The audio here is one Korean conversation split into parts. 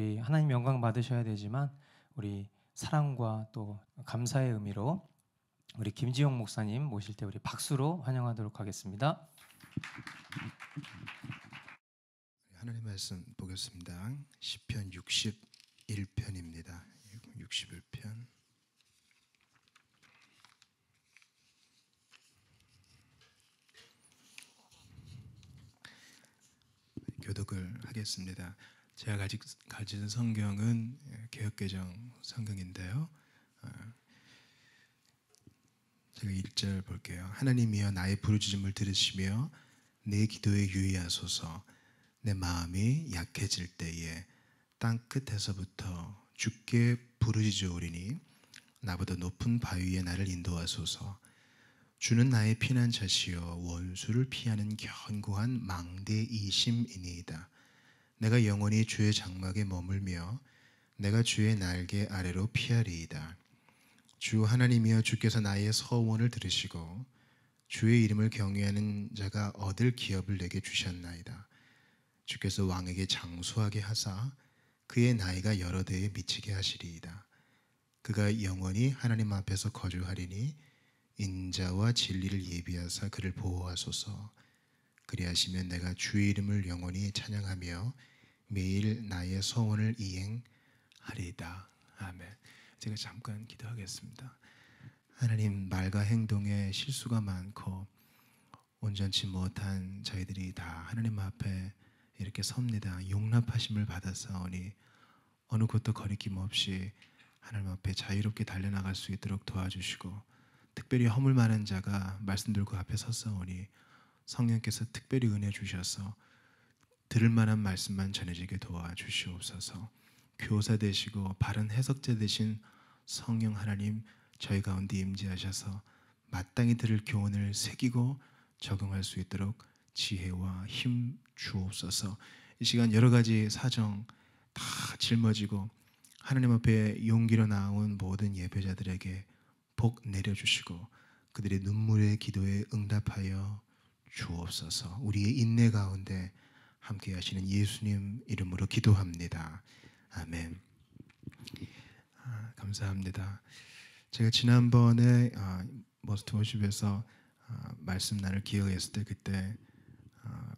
우리 하나님 영광 받으셔야 되지만 우리 사랑과 또 감사의 의미로 우리 김지용 목사님 모실 때 우리 박수로 환영하도록 하겠습니다. 네, 하나님 말씀 보겠습니다. 시편 61편입니다. 61편. 교독을 하겠습니다. 제가 가지, 가진 성경은 예, 개혁개정 성경인데요. 어, 제가 1절 볼게요. 하나님이여 나의 부르짖음을 들으시며 내 기도에 유의하소서. 내 마음이 약해질 때에 땅 끝에서부터 주께 부르짖어 오리니 나보다 높은 바위에 나를 인도하소서. 주는 나의 피난처시여 원수를 피하는 견고한 망대이심이니이다. 내가 영원히 주의 장막에 머물며 내가 주의 날개 아래로 피하리이다. 주 하나님이여 주께서 나의 서원을 들으시고 주의 이름을 경외하는 자가 얻을 기업을 내게 주셨나이다. 주께서 왕에게 장수하게 하사 그의 나이가 여러 대에 미치게 하시리이다. 그가 영원히 하나님 앞에서 거주하리니 인자와 진리를 예비하사 그를 보호하소서. 그리하시면 내가 주의 이름을 영원히 찬양하며 매일 나의 소원을 이행하리이다. 아멘. 제가 잠깐 기도하겠습니다. 하나님 말과 행동에 실수가 많고 온전치 못한 저희들이 다 하나님 앞에 이렇게 섭니다. 용납하심을 받았사오니 어느 곳도 거리낌 없이 하나님 앞에 자유롭게 달려나갈 수 있도록 도와주시고 특별히 허물 많은 자가 말씀 들고 앞에 섰사오니 성령께서 특별히 은혜 주셔서 들을 만한 말씀만 전해지게 도와주시옵소서. 교사 되시고 바른 해석자 되신 성령 하나님 저희 가운데 임재하셔서 마땅히 들을 교훈을 새기고 적응할수 있도록 지혜와 힘 주옵소서. 이 시간 여러 가지 사정 다 짊어지고 하나님 앞에 용기로 나온 모든 예배자들에게 복 내려주시고 그들의 눈물의 기도에 응답하여 주옵소서. 우리의 인내 가운데 함께 하시는 예수님 이름으로 기도합니다. 아멘. 아, 감사합니다. 제가 지난번에 아, 머스트 워십에서 아, 말씀 나눌 기억가 있을 때 그때 아,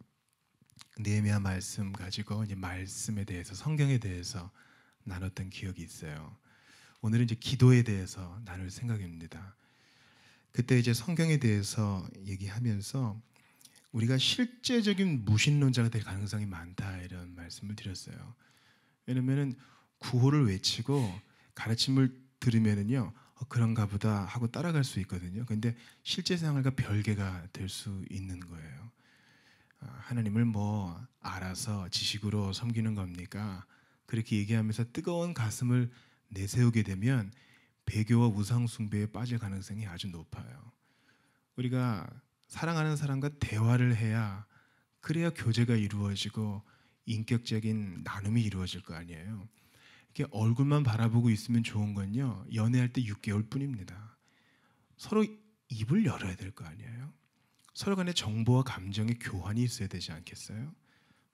네미아 말씀 가지고 이제 말씀에 대해서 성경에 대해서 나눴던 기억이 있어요. 오늘은 이제 기도에 대해서 나눌 생각입니다. 그때 이제 성경에 대해서 얘기하면서 우리가 실제적인 무신론자가 될 가능성이 많다 이런 말씀을 드렸어요. 왜냐면은 구호를 외치고 가르침을 들으면은요 어, 그런가 보다 하고 따라갈 수 있거든요. 근데 실제 생활과 별개가 될 수 있는 거예요. 아, 하나님을 뭐 알아서 지식으로 섬기는 겁니까? 그렇게 얘기하면서 뜨거운 가슴을 내세우게 되면 배교와 우상 숭배에 빠질 가능성이 아주 높아요. 우리가 사랑하는 사람과 대화를 해야 그래야 교제가 이루어지고 인격적인 나눔이 이루어질 거 아니에요. 이렇게 얼굴만 바라보고 있으면 좋은 건요. 연애할 때 6개월 뿐입니다. 서로 입을 열어야 될 거 아니에요. 서로 간에 정보와 감정의 교환이 있어야 되지 않겠어요?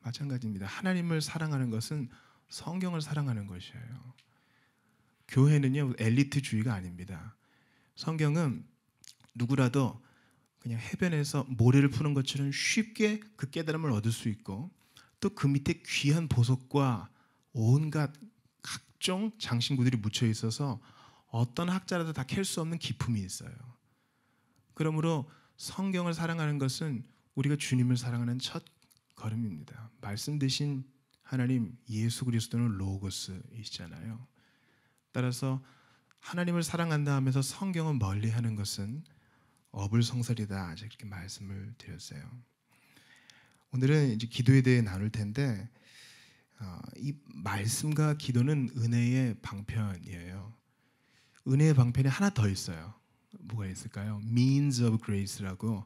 마찬가지입니다. 하나님을 사랑하는 것은 성경을 사랑하는 것이에요. 교회는요 엘리트주의가 아닙니다. 성경은 누구라도 그냥 해변에서 모래를 푸는 것처럼 쉽게 그 깨달음을 얻을 수 있고 또 그 밑에 귀한 보석과 온갖 각종 장신구들이 묻혀 있어서 어떤 학자라도 다 캘 수 없는 기품이 있어요. 그러므로 성경을 사랑하는 것은 우리가 주님을 사랑하는 첫 걸음입니다. 말씀 대신 하나님 예수 그리스도는 로고스이시잖아요. 따라서 하나님을 사랑한다 하면서 성경을 멀리하는 것은 어불성설이다 이렇게 말씀을 드렸어요. 오늘은 이제 기도에 대해 나눌 텐데 어, 이 말씀과 기도는 은혜의 방편이에요. 은혜의 방편이 하나 더 있어요. 뭐가 있을까요? means of grace라고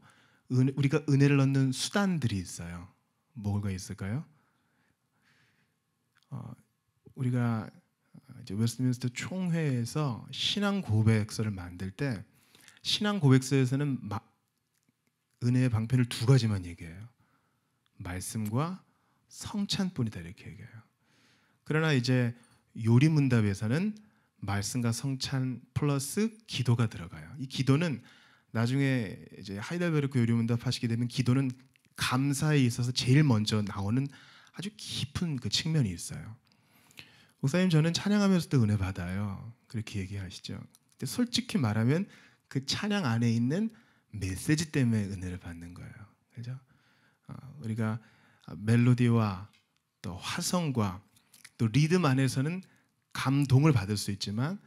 은, 우리가 은혜를 얻는 수단들이 있어요. 뭐가 있을까요? 어, 우리가 이제 웨스트민스터 총회에서 신앙 고백서를 만들 때 신앙 고백서에서는 마, 은혜의 방편을 두 가지만 얘기해요. 말씀과 성찬뿐이다 이렇게 얘기해요. 그러나 이제 요리 문답에서는 말씀과 성찬 플러스 기도가 들어가요. 이 기도는 나중에 이제 하이델베르크 요리 문답 하시게 되면 기도는 감사에 있어서 제일 먼저 나오는 아주 깊은 그 측면이 있어요. 목사님 저는 찬양하면서도 은혜 받아요. 그렇게 얘기하시죠. 근데 솔직히 말하면 그 찬양 안에 있는 메시지 때문에 은혜를 받는 거예요. 그죠? 어, 우리가 멜로디와 또 화성과 또 리듬 안에서는 감동을 받을 수 있지만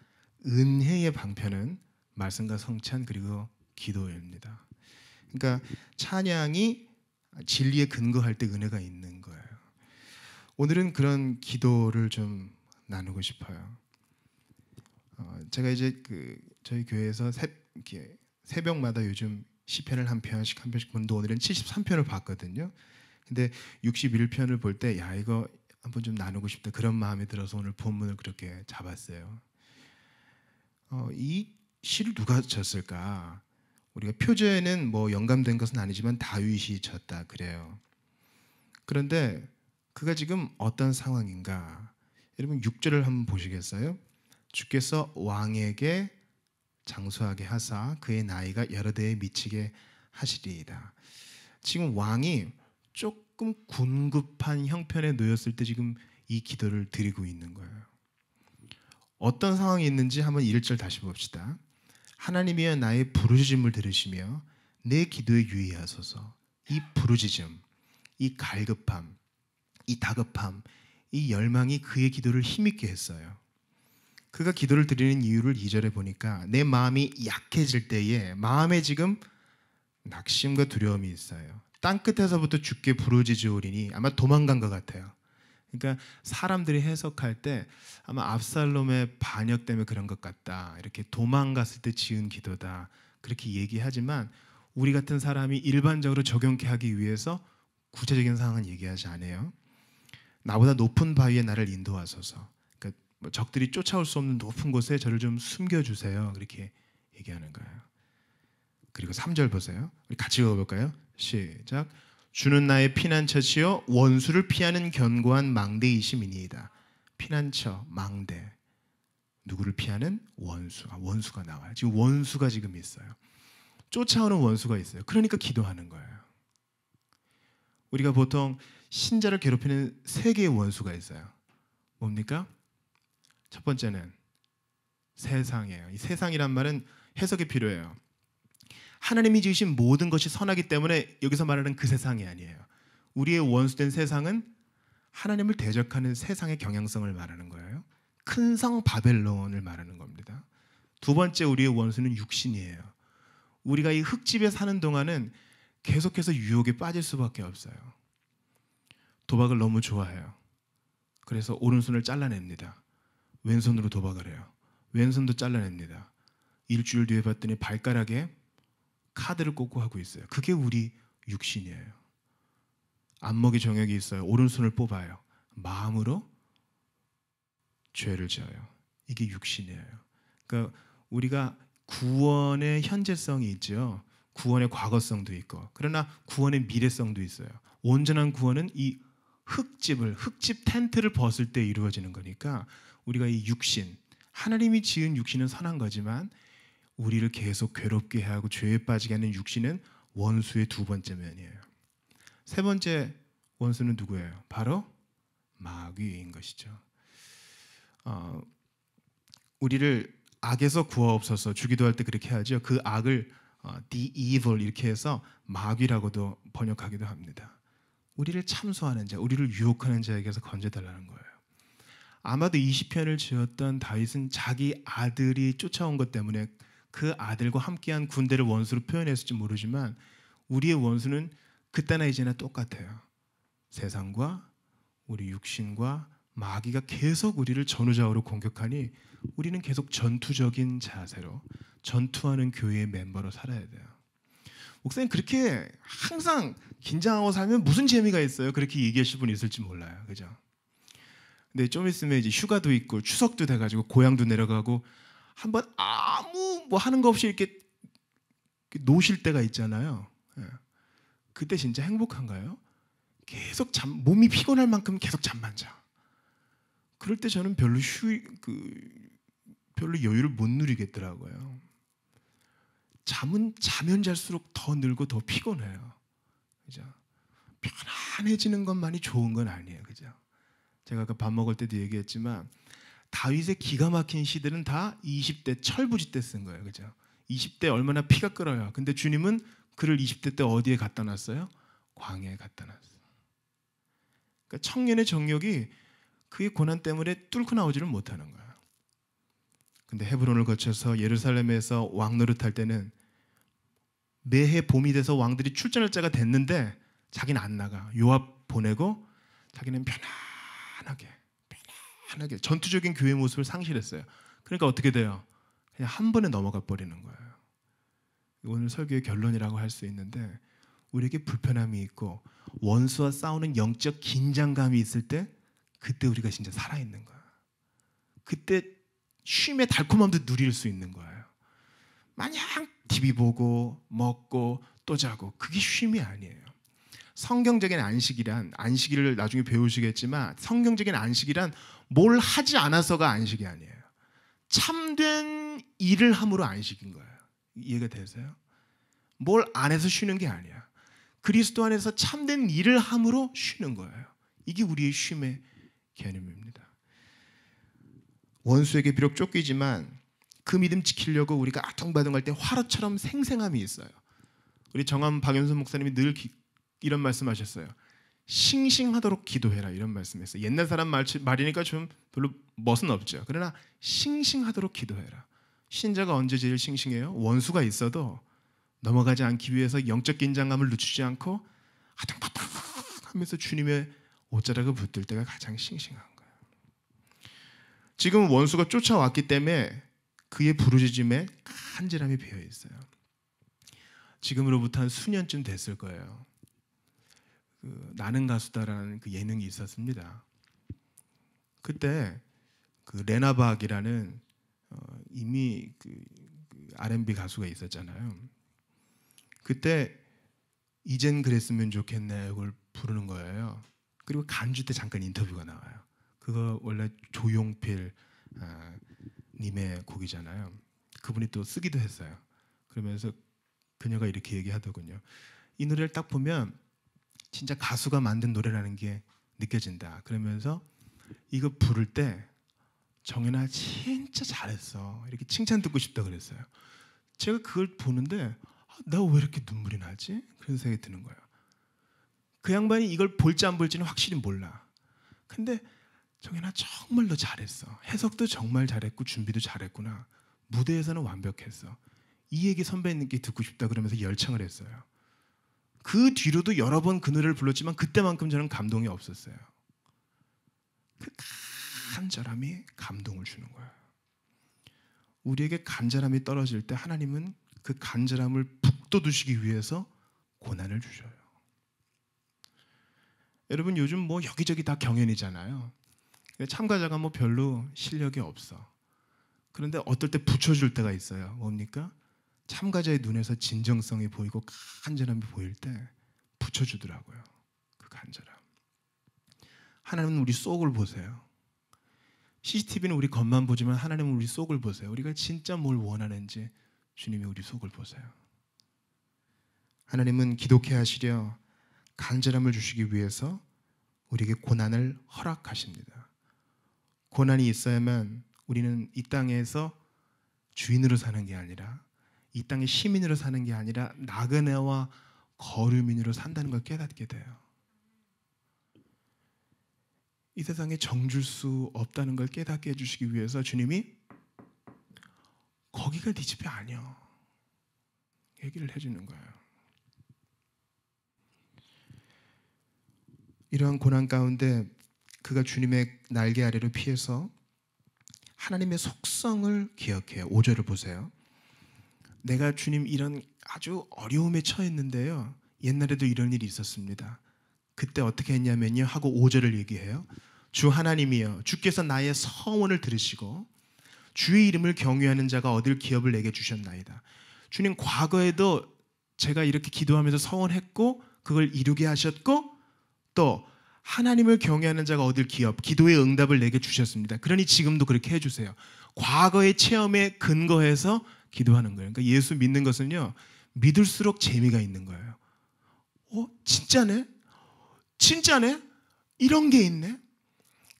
은혜의 방편은 말씀과 성찬 그리고 기도입니다. 그러니까 찬양이 진리에 근거할 때 은혜가 있는 거예요. 오늘은 그런 기도를 좀 나누고 싶어요. 어, 제가 이제 그 저희 교회에서 이렇게 새벽마다 요즘 시편을 한 편씩 한 편씩 본는데 오늘은 73편을 봤거든요. 근데 61편을 볼 때 야 이거 한번 좀 나누고 싶다 그런 마음이 들어서 오늘 본문을 그렇게 잡았어요. 어, 이 시를 누가 쳤을까? 우리가 표제는 에뭐 영감된 것은 아니지만 다윗이 쳤다 그래요. 그런데 그가 지금 어떤 상황인가? 여러분 6절을 한번 보시겠어요? 주께서 왕에게 장수하게 하사 그의 나이가 여러 대에 미치게 하시리이다. 지금 왕이 조금 군급한 형편에 놓였을 때 지금 이 기도를 드리고 있는 거예요. 어떤 상황이 있는지 한번 1절 다시 봅시다. 하나님이여 나의 부르짖음을 들으시며 내 기도에 유의하소서. 이 부르짖음, 이 갈급함, 이 다급함, 이 열망이 그의 기도를 힘있게 했어요. 그가 기도를 드리는 이유를 2절에 보니까 내 마음이 약해질 때에 마음에 지금 낙심과 두려움이 있어요. 땅끝에서부터 죽게 부르짖으오리니 아마 도망간 것 같아요. 그러니까 사람들이 해석할 때 아마 압살롬의 반역 때문에 그런 것 같다. 이렇게 도망갔을 때 지은 기도다. 그렇게 얘기하지만 우리 같은 사람이 일반적으로 적용케 하기 위해서 구체적인 상황은 얘기하지 않아요. 나보다 높은 바위에 나를 인도하소서. 뭐 적들이 쫓아올 수 없는 높은 곳에 저를 좀 숨겨주세요. 그렇게 얘기하는 거예요. 그리고 3절 보세요. 우리 같이 읽어볼까요? 시작. 주는 나의 피난처시요 원수를 피하는 견고한 망대이심이니이다. 피난처, 망대. 누구를 피하는 원수. 아, 원수가 나와요. 지금 원수가 지금 있어요. 쫓아오는 원수가 있어요. 그러니까 기도하는 거예요. 우리가 보통 신자를 괴롭히는 세 개의 원수가 있어요. 뭡니까? 첫 번째는 세상이에요. 이 세상이란 말은 해석이 필요해요. 하나님이 지으신 모든 것이 선하기 때문에 여기서 말하는 그 세상이 아니에요. 우리의 원수된 세상은 하나님을 대적하는 세상의 경향성을 말하는 거예요. 큰 성 바벨론을 말하는 겁니다. 두 번째 우리의 원수는 육신이에요. 우리가 이 흙집에 사는 동안은 계속해서 유혹에 빠질 수밖에 없어요. 도박을 너무 좋아해요. 그래서 오른손을 잘라냅니다. 왼손으로 도박을 해요. 왼손도 잘라냅니다. 일주일 뒤에 봤더니 발가락에 카드를 꽂고 하고 있어요. 그게 우리 육신이에요. 안목의 정액이 있어요. 오른손을 뽑아요. 마음으로 죄를 지어요. 이게 육신이에요. 그러니까 우리가 구원의 현재성이 있죠. 구원의 과거성도 있고. 그러나 구원의 미래성도 있어요. 온전한 구원은 이 흙집을 흙집 텐트를 벗을 때 이루어지는 거니까 우리가 이 육신 하나님이 지은 육신은 선한 거지만 우리를 계속 괴롭게 하고 죄에 빠지게 하는 육신은 원수의 두 번째 면이에요. 세 번째 원수는 누구예요? 바로 마귀인 것이죠. 어, 우리를 악에서 구하옵소서 주기도 할 때 그렇게 하죠. 그 악을 어, the evil 이렇게 해서 마귀라고도 번역하기도 합니다. 우리를 참소하는 자, 우리를 유혹하는 자에게서 건져달라는 거예요. 아마도 2 0편을 지었던 다윗은 자기 아들이 쫓아온 것 때문에 그 아들과 함께한 군대를 원수로 표현했을지 모르지만 우리의 원수는 그때나 이제나 똑같아요. 세상과 우리 육신과 마귀가 계속 우리를 전후좌우로 공격하니 우리는 계속 전투적인 자세로 전투하는 교회의 멤버로 살아야 돼요. 목사님 그렇게 항상 긴장하고 살면 무슨 재미가 있어요? 그렇게 얘기하실 분 있을지 몰라요. 그죠? 근데 네, 좀 있으면 이제 휴가도 있고 추석도 돼가지고 고향도 내려가고 한번 아무 뭐 하는 거 없이 이렇게 노실 때가 있잖아요. 예. 그때 진짜 행복한가요? 계속 잠 몸이 피곤할 만큼 계속 잠만 자. 그럴 때 저는 별로 휴 그 별로 여유를 못 누리겠더라고요. 잠은 자면 잘수록 더 늘고 더 피곤해요. 그죠? 편안해지는 것만이 좋은 건 아니에요. 그죠? 제가 아까 밥 먹을 때도 얘기했지만 다윗의 기가 막힌 시들은 다 20대 철부지 때 쓴 거예요. 그죠? 20대 얼마나 피가 끓어요. 근데 주님은 그를 20대 때 어디에 갖다 놨어요? 광야에 갖다 놨어 그러니까 청년의 정력이 그의 고난 때문에 뚫고 나오지를 못하는 거예 근데 헤브론을 거쳐서 예루살렘에서 왕 노릇할 때는 매해 봄이 돼서 왕들이 출전할 자가 됐는데 자기는 안 나가. 요압 보내고 자기는 편안 편안하게 편안하게 전투적인 교회 모습을 상실했어요. 그러니까 어떻게 돼요? 그냥 한 번에 넘어가 버리는 거예요. 오늘 설교의 결론이라고 할 수 있는데 우리에게 불편함이 있고 원수와 싸우는 영적 긴장감이 있을 때 그때 우리가 진짜 살아 있는 거야. 그때 쉼의 달콤함도 누릴 수 있는 거예요. 마냥 TV 보고 먹고 또 자고 그게 쉼이 아니에요. 성경적인 안식이란 안식일을 나중에 배우시겠지만 성경적인 안식이란 뭘 하지 않아서가 안식이 아니에요. 참된 일을 함으로 안식인 거예요. 이해가 되세요? 뭘 안 해서 쉬는 게 아니야. 그리스도 안에서 참된 일을 함으로 쉬는 거예요. 이게 우리의 쉼의 개념입니다. 원수에게 비록 쫓기지만 그 믿음 지키려고 우리가 아둥바둥할 때 화로처럼 생생함이 있어요. 우리 정한 박연수 목사님이 늘 이런 말씀하셨어요. 싱싱하도록 기도해라 이런 말씀했어요. 옛날 사람 말, 말이니까 좀 별로 멋은 없죠. 그러나 싱싱하도록 기도해라. 신자가 언제 제일 싱싱해요? 원수가 있어도 넘어가지 않기 위해서 영적 긴장감을 늦추지 않고 아등바등 하면서 주님의 옷자락을 붙들 때가 가장 싱싱한 거예요. 지금 원수가 쫓아왔기 때문에 그의 부르짖음에 간절함이 배어 있어요. 지금으로부터 한 수년쯤 됐을 거예요. 그 나는 가수다라는 그 예능이 있었습니다. 그때 그 레나박이라는 어, 이미 그, 그, R&B 가수가 있었잖아요. 그때 이젠 그랬으면 좋겠네 그걸 부르는 거예요. 그리고 간주 때 잠깐 인터뷰가 나와요. 그거 원래 조용필 아, 님의 곡이잖아요. 그분이 또 쓰기도 했어요. 그러면서 그녀가 이렇게 얘기하더군요. 이 노래를 딱 보면 진짜 가수가 만든 노래라는 게 느껴진다. 그러면서 이거 부를 때 정연아 진짜 잘했어. 이렇게 칭찬 듣고 싶다 그랬어요. 제가 그걸 보는데 아, 나 왜 이렇게 눈물이 나지? 그런 생각이 드는 거예요. 그 양반이 이걸 볼지 안 볼지는 확실히 몰라. 근데 정연아 정말 너 잘했어. 해석도 정말 잘했고 준비도 잘했구나. 무대에서는 완벽했어. 이 얘기 선배님께 듣고 싶다 그러면서 열창을 했어요. 그 뒤로도 여러 번 그 노래를 불렀지만 그때만큼 저는 감동이 없었어요. 그 간절함이 감동을 주는 거예요. 우리에게 간절함이 떨어질 때 하나님은 그 간절함을 북돋우시기 위해서 고난을 주셔요. 여러분 요즘 뭐 여기저기 다 경연이잖아요. 참가자가 뭐 별로 실력이 없어. 그런데 어떨 때 붙여줄 때가 있어요. 뭡니까? 참가자의 눈에서 진정성이 보이고 간절함이 보일 때 붙여주더라고요. 그 간절함. 하나님은 우리 속을 보세요. CCTV는 우리 겉만 보지만 하나님은 우리 속을 보세요. 우리가 진짜 뭘 원하는지 주님이 우리 속을 보세요. 하나님은 기독해 하시려 간절함을 주시기 위해서 우리에게 고난을 허락하십니다. 고난이 있어야만 우리는 이 땅에서 주인으로 사는 게 아니라 이 땅의 시민으로 사는 게 아니라 나그네와 거류민으로 산다는 걸 깨닫게 돼요. 이 세상에 정줄 수 없다는 걸 깨닫게 해주시기 위해서 주님이 거기가 네 집이 아니야. 얘기를 해주는 거예요. 이러한 고난 가운데 그가 주님의 날개 아래로 피해서 하나님의 속성을 기억해요. 5절을 보세요. 내가 주님 이런 아주 어려움에 처했는데요. 옛날에도 이런 일이 있었습니다. 그때 어떻게 했냐면요. 하고 5절을 얘기해요. 주 하나님이여 주께서 나의 서원을 들으시고 주의 이름을 경유하는 자가 얻을 기업을 내게 주셨나이다. 주님 과거에도 제가 이렇게 기도하면서 서원했고 그걸 이루게 하셨고 또 하나님을 경외하는 자가 얻을 기업, 기도의 응답을 내게 주셨습니다. 그러니 지금도 그렇게 해주세요. 과거의 체험에 근거해서 기도하는 거예요. 그러니까 예수 믿는 것은요, 믿을수록 재미가 있는 거예요. 어, 진짜네? 진짜네? 이런 게 있네?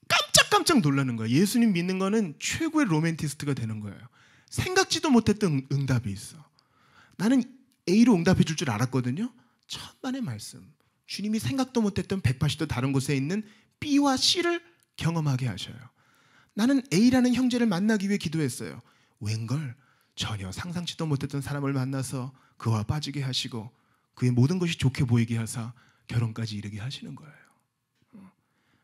깜짝깜짝 놀라는 거예요. 예수님 믿는 거는 최고의 로맨티스트가 되는 거예요. 생각지도 못했던 응답이 있어. 나는 A로 응답해 줄 줄 알았거든요. 천만의 말씀. 주님이 생각도 못했던 180도 다른 곳에 있는 B와 C를 경험하게 하셔요. 나는 A라는 형제를 만나기 위해 기도했어요. 웬걸 전혀 상상치도 못했던 사람을 만나서 그와 빠지게 하시고 그의 모든 것이 좋게 보이게 하사 결혼까지 이르게 하시는 거예요.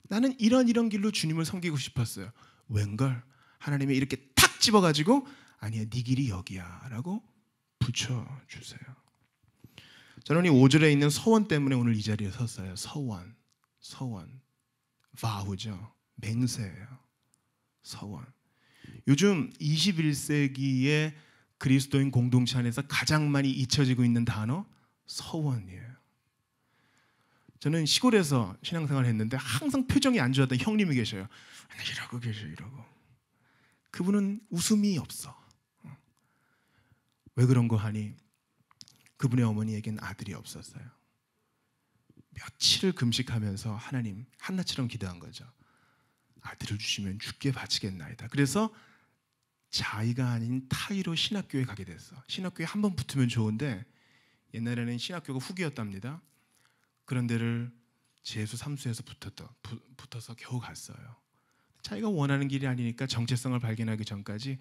나는 이런 이런 길로 주님을 섬기고 싶었어요. 웬걸 하나님이 이렇게 탁 집어가지고 아니야 네 길이 여기야라고 붙여주세요. 저는 이 5절에 있는 서원 때문에 오늘 이 자리에 섰어요. 서원, 서원, 바우죠. 맹세예요. 서원. 요즘 21세기의 그리스도인 공동체 안에서 가장 많이 잊혀지고 있는 단어 서원이에요. 저는 시골에서 신앙생활 을 했는데 항상 표정이 안 좋았던 형님이 계셔요. 이러고 계셔 이러고. 그분은 웃음이 없어. 왜 그런 거 하니 그분의 어머니에겐 아들이 없었어요. 며칠을 금식하면서 하나님 한나처럼 기도한 거죠. 아들을 주시면 죽게 바치겠나이다. 그래서 자기가 아닌 타이로 신학교에 가게 됐어. 신학교에 한 번 붙으면 좋은데 옛날에는 신학교가 후기였답니다. 그런 데를 재수 삼수해서 붙었다, 부, 붙어서 겨우 갔어요. 자기가 원하는 길이 아니니까 정체성을 발견하기 전까지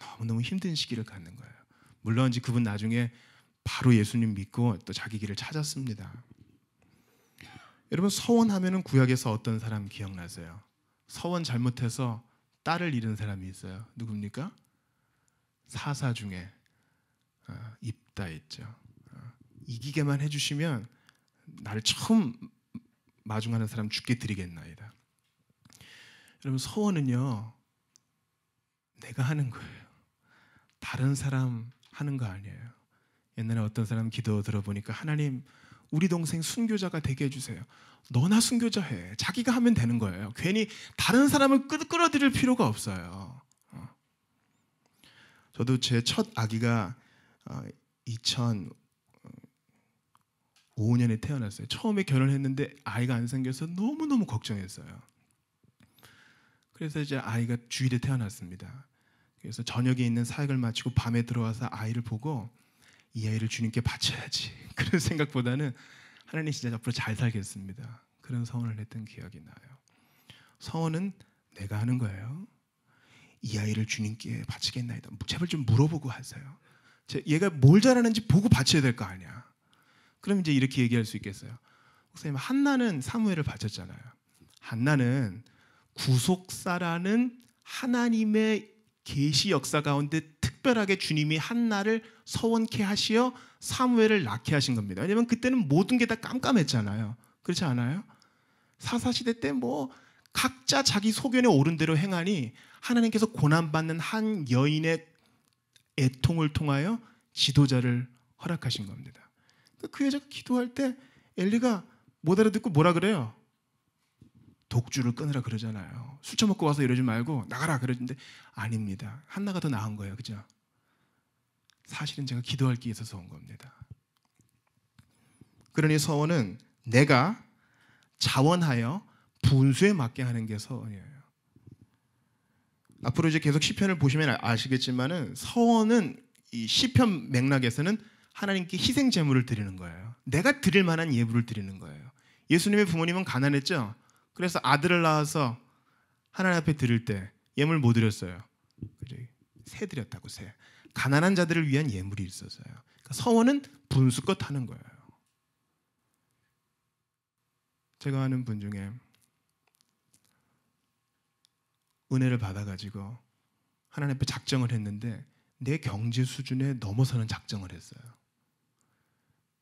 너무너무 힘든 시기를 갖는 거예요. 물론 이제 그분 나중에 바로 예수님 믿고 또 자기 길을 찾았습니다. 여러분 서원하면은 구약에서 어떤 사람 기억나세요? 서원 잘못해서 딸을 잃은 사람이 있어요. 누굽니까? 사사 중에 어, 입다 있죠. 어, 이기게만 해주시면 나를 처음 마중하는 사람 죽게 드리겠나이다. 여러분 소원은요 내가 하는 거예요. 다른 사람 하는 거 아니에요. 옛날에 어떤 사람 기도 들어보니까 하나님 우리 동생 순교자가 되게 해주세요. 너나 순교자 해. 자기가 하면 되는 거예요. 괜히 다른 사람을 끌어들일 필요가 없어요. 어. 저도 제 첫 아기가 2005년에 어, 어, 태어났어요. 처음에 결혼했는데 아이가 안 생겨서 너무너무 걱정했어요. 그래서 이제 아이가 주일에 태어났습니다. 그래서 저녁에 있는 사역을 마치고 밤에 들어와서 아이를 보고 이 아이를 주님께 바쳐야지. 그런 생각보다는 하나님 진짜 앞으로 잘 살겠습니다. 그런 서원을 했던 기억이 나요. 서원은 내가 하는 거예요. 이 아이를 주님께 바치겠나이다. 제발 좀 물어보고 하세요. 얘가 뭘 잘하는지 보고 바쳐야 될 거 아니야. 그럼 이제 이렇게 얘기할 수 있겠어요. 목사님 한나는 사무엘을 바쳤잖아요. 한나는 구속사라는 하나님의 계시 역사 가운데 특별하게 주님이 한나를 서원케 하시어 사무엘을 낳게 하신 겁니다. 왜냐면 그때는 모든 게 다 깜깜했잖아요. 그렇지 않아요? 사사시대 때 뭐 각자 자기 소견에 오른 대로 행하니 하나님께서 고난받는 한 여인의 애통을 통하여 지도자를 허락하신 겁니다. 그, 그 여자가 기도할 때 엘리가 못 알아듣고 뭐라 그래요? 독주를 끊으라 그러잖아요. 술 처먹고 와서 이러지 말고 나가라 그러는데 아닙니다. 한나가 더 나은 거예요. 그죠? 사실은 제가 기도할 게 있어서 온 겁니다. 그러니 서원은 내가 자원하여 분수에 맞게 하는 게 서원이에요. 앞으로 이제 계속 시편을 보시면 아시겠지만은 서원은 이 시편 맥락에서는 하나님께 희생 제물을 드리는 거예요. 내가 드릴 만한 예물을 드리는 거예요. 예수님의 부모님은 가난했죠. 그래서 아들을 낳아서 하나님 앞에 드릴 때 예물 못 뭐 드렸어요. 새 드렸다고 새. 가난한 자들을 위한 예물이 있어서요. 그러니까 서원은 분수껏 하는 거예요. 제가 아는 분 중에 은혜를 받아가지고 하나님 앞에 작정을 했는데 내 경제 수준에 넘어서는 작정을 했어요.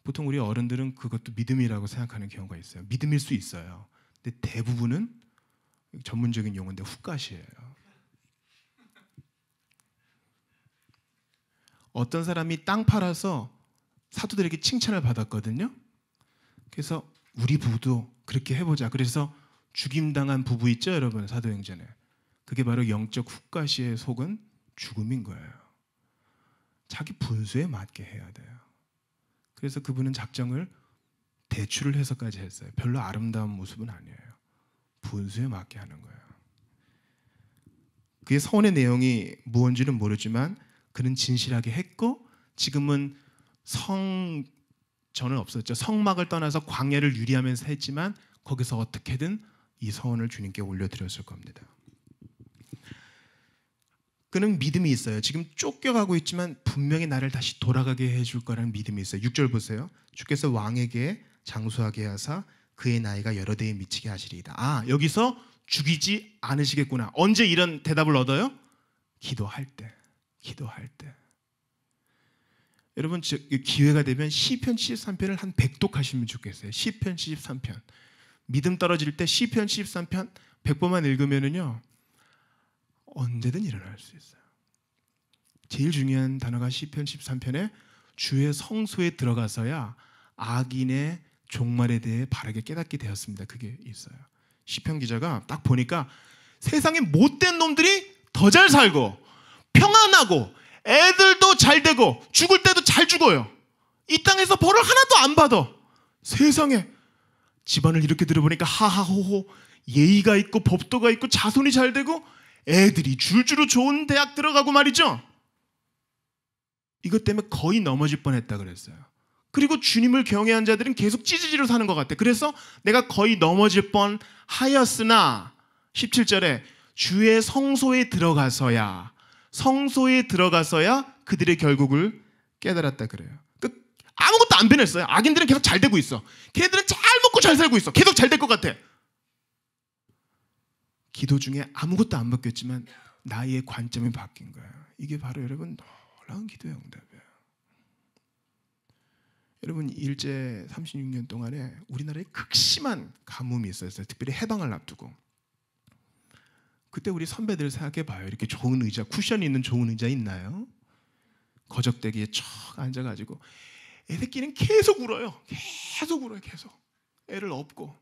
보통 우리 어른들은 그것도 믿음이라고 생각하는 경우가 있어요. 믿음일 수 있어요. 근데 대부분은 전문적인 용어인데 후가시예요. 어떤 사람이 땅 팔아서 사도들에게 칭찬을 받았거든요. 그래서 우리 부부도 그렇게 해보자. 그래서 죽임당한 부부 있죠, 여러분 사도행전에. 그게 바로 영적 후가시의 속은 죽음인 거예요. 자기 분수에 맞게 해야 돼요. 그래서 그분은 작정을 대출을 해서까지 했어요. 별로 아름다운 모습은 아니에요. 분수에 맞게 하는 거예요. 그게 서원의 내용이 무언지는 모르지만 그는 진실하게 했고 지금은 성 저는 없었죠. 성막을 떠나서 광야를 유리하면서 했지만 거기서 어떻게든 이 서원을 주님께 올려드렸을 겁니다. 그는 믿음이 있어요. 지금 쫓겨가고 있지만 분명히 나를 다시 돌아가게 해줄 거라는 믿음이 있어요. 6절 보세요. 주께서 왕에게 장수하게 하사 그의 나이가 여러 대에 미치게 하시리이다. 아 여기서 죽이지 않으시겠구나. 언제 이런 대답을 얻어요? 기도할 때. 기도할 때. 여러분 기회가 되면 시편 73편을 한 100독 하시면 좋겠어요. 시편 73편. 믿음 떨어질 때 시편 73편 100번만 읽으면은요. 언제든 일어날 수 있어요. 제일 중요한 단어가 시편 13편에 주의 성소에 들어가서야 악인의 종말에 대해 바르게 깨닫게 되었습니다. 그게 있어요. 시편 기자가 딱 보니까 세상에 못된 놈들이 더 잘 살고 평안하고 애들도 잘 되고 죽을 때도 잘 죽어요. 이 땅에서 벌을 하나도 안 받아. 세상에 집안을 이렇게 들어보니까 하하호호 예의가 있고 법도가 있고 자손이 잘 되고 애들이 줄줄로 좋은 대학 들어가고 말이죠. 이것 때문에 거의 넘어질 뻔했다 그랬어요. 그리고 주님을 경외한 자들은 계속 찌질이로 사는 것 같아. 그래서 내가 거의 넘어질 뻔 하였으나 17절에 주의 성소에 들어가서야 성소에 들어가서야 그들의 결국을 깨달았다 그래요. 아무것도 안 변했어요. 악인들은 계속 잘 되고 있어. 걔들은잘 먹고 잘 살고 있어. 계속 잘 될 것 같아. 기도 중에 아무것도 안 바뀌었지만 나의 관점이 바뀐 거예요. 이게 바로 여러분 놀라운 기도의 응답이에요. 여러분 일제 36년 동안에 우리나라에 극심한 가뭄이 있었어요. 특별히 해방을 앞두고 그때 우리 선배들 생각해봐요. 이렇게 좋은 의자, 쿠션 이 있는 좋은 의자 있나요? 거적대기에 척 앉아가지고 애 새끼는 계속 울어요. 계속 울어요. 계속. 애를 업고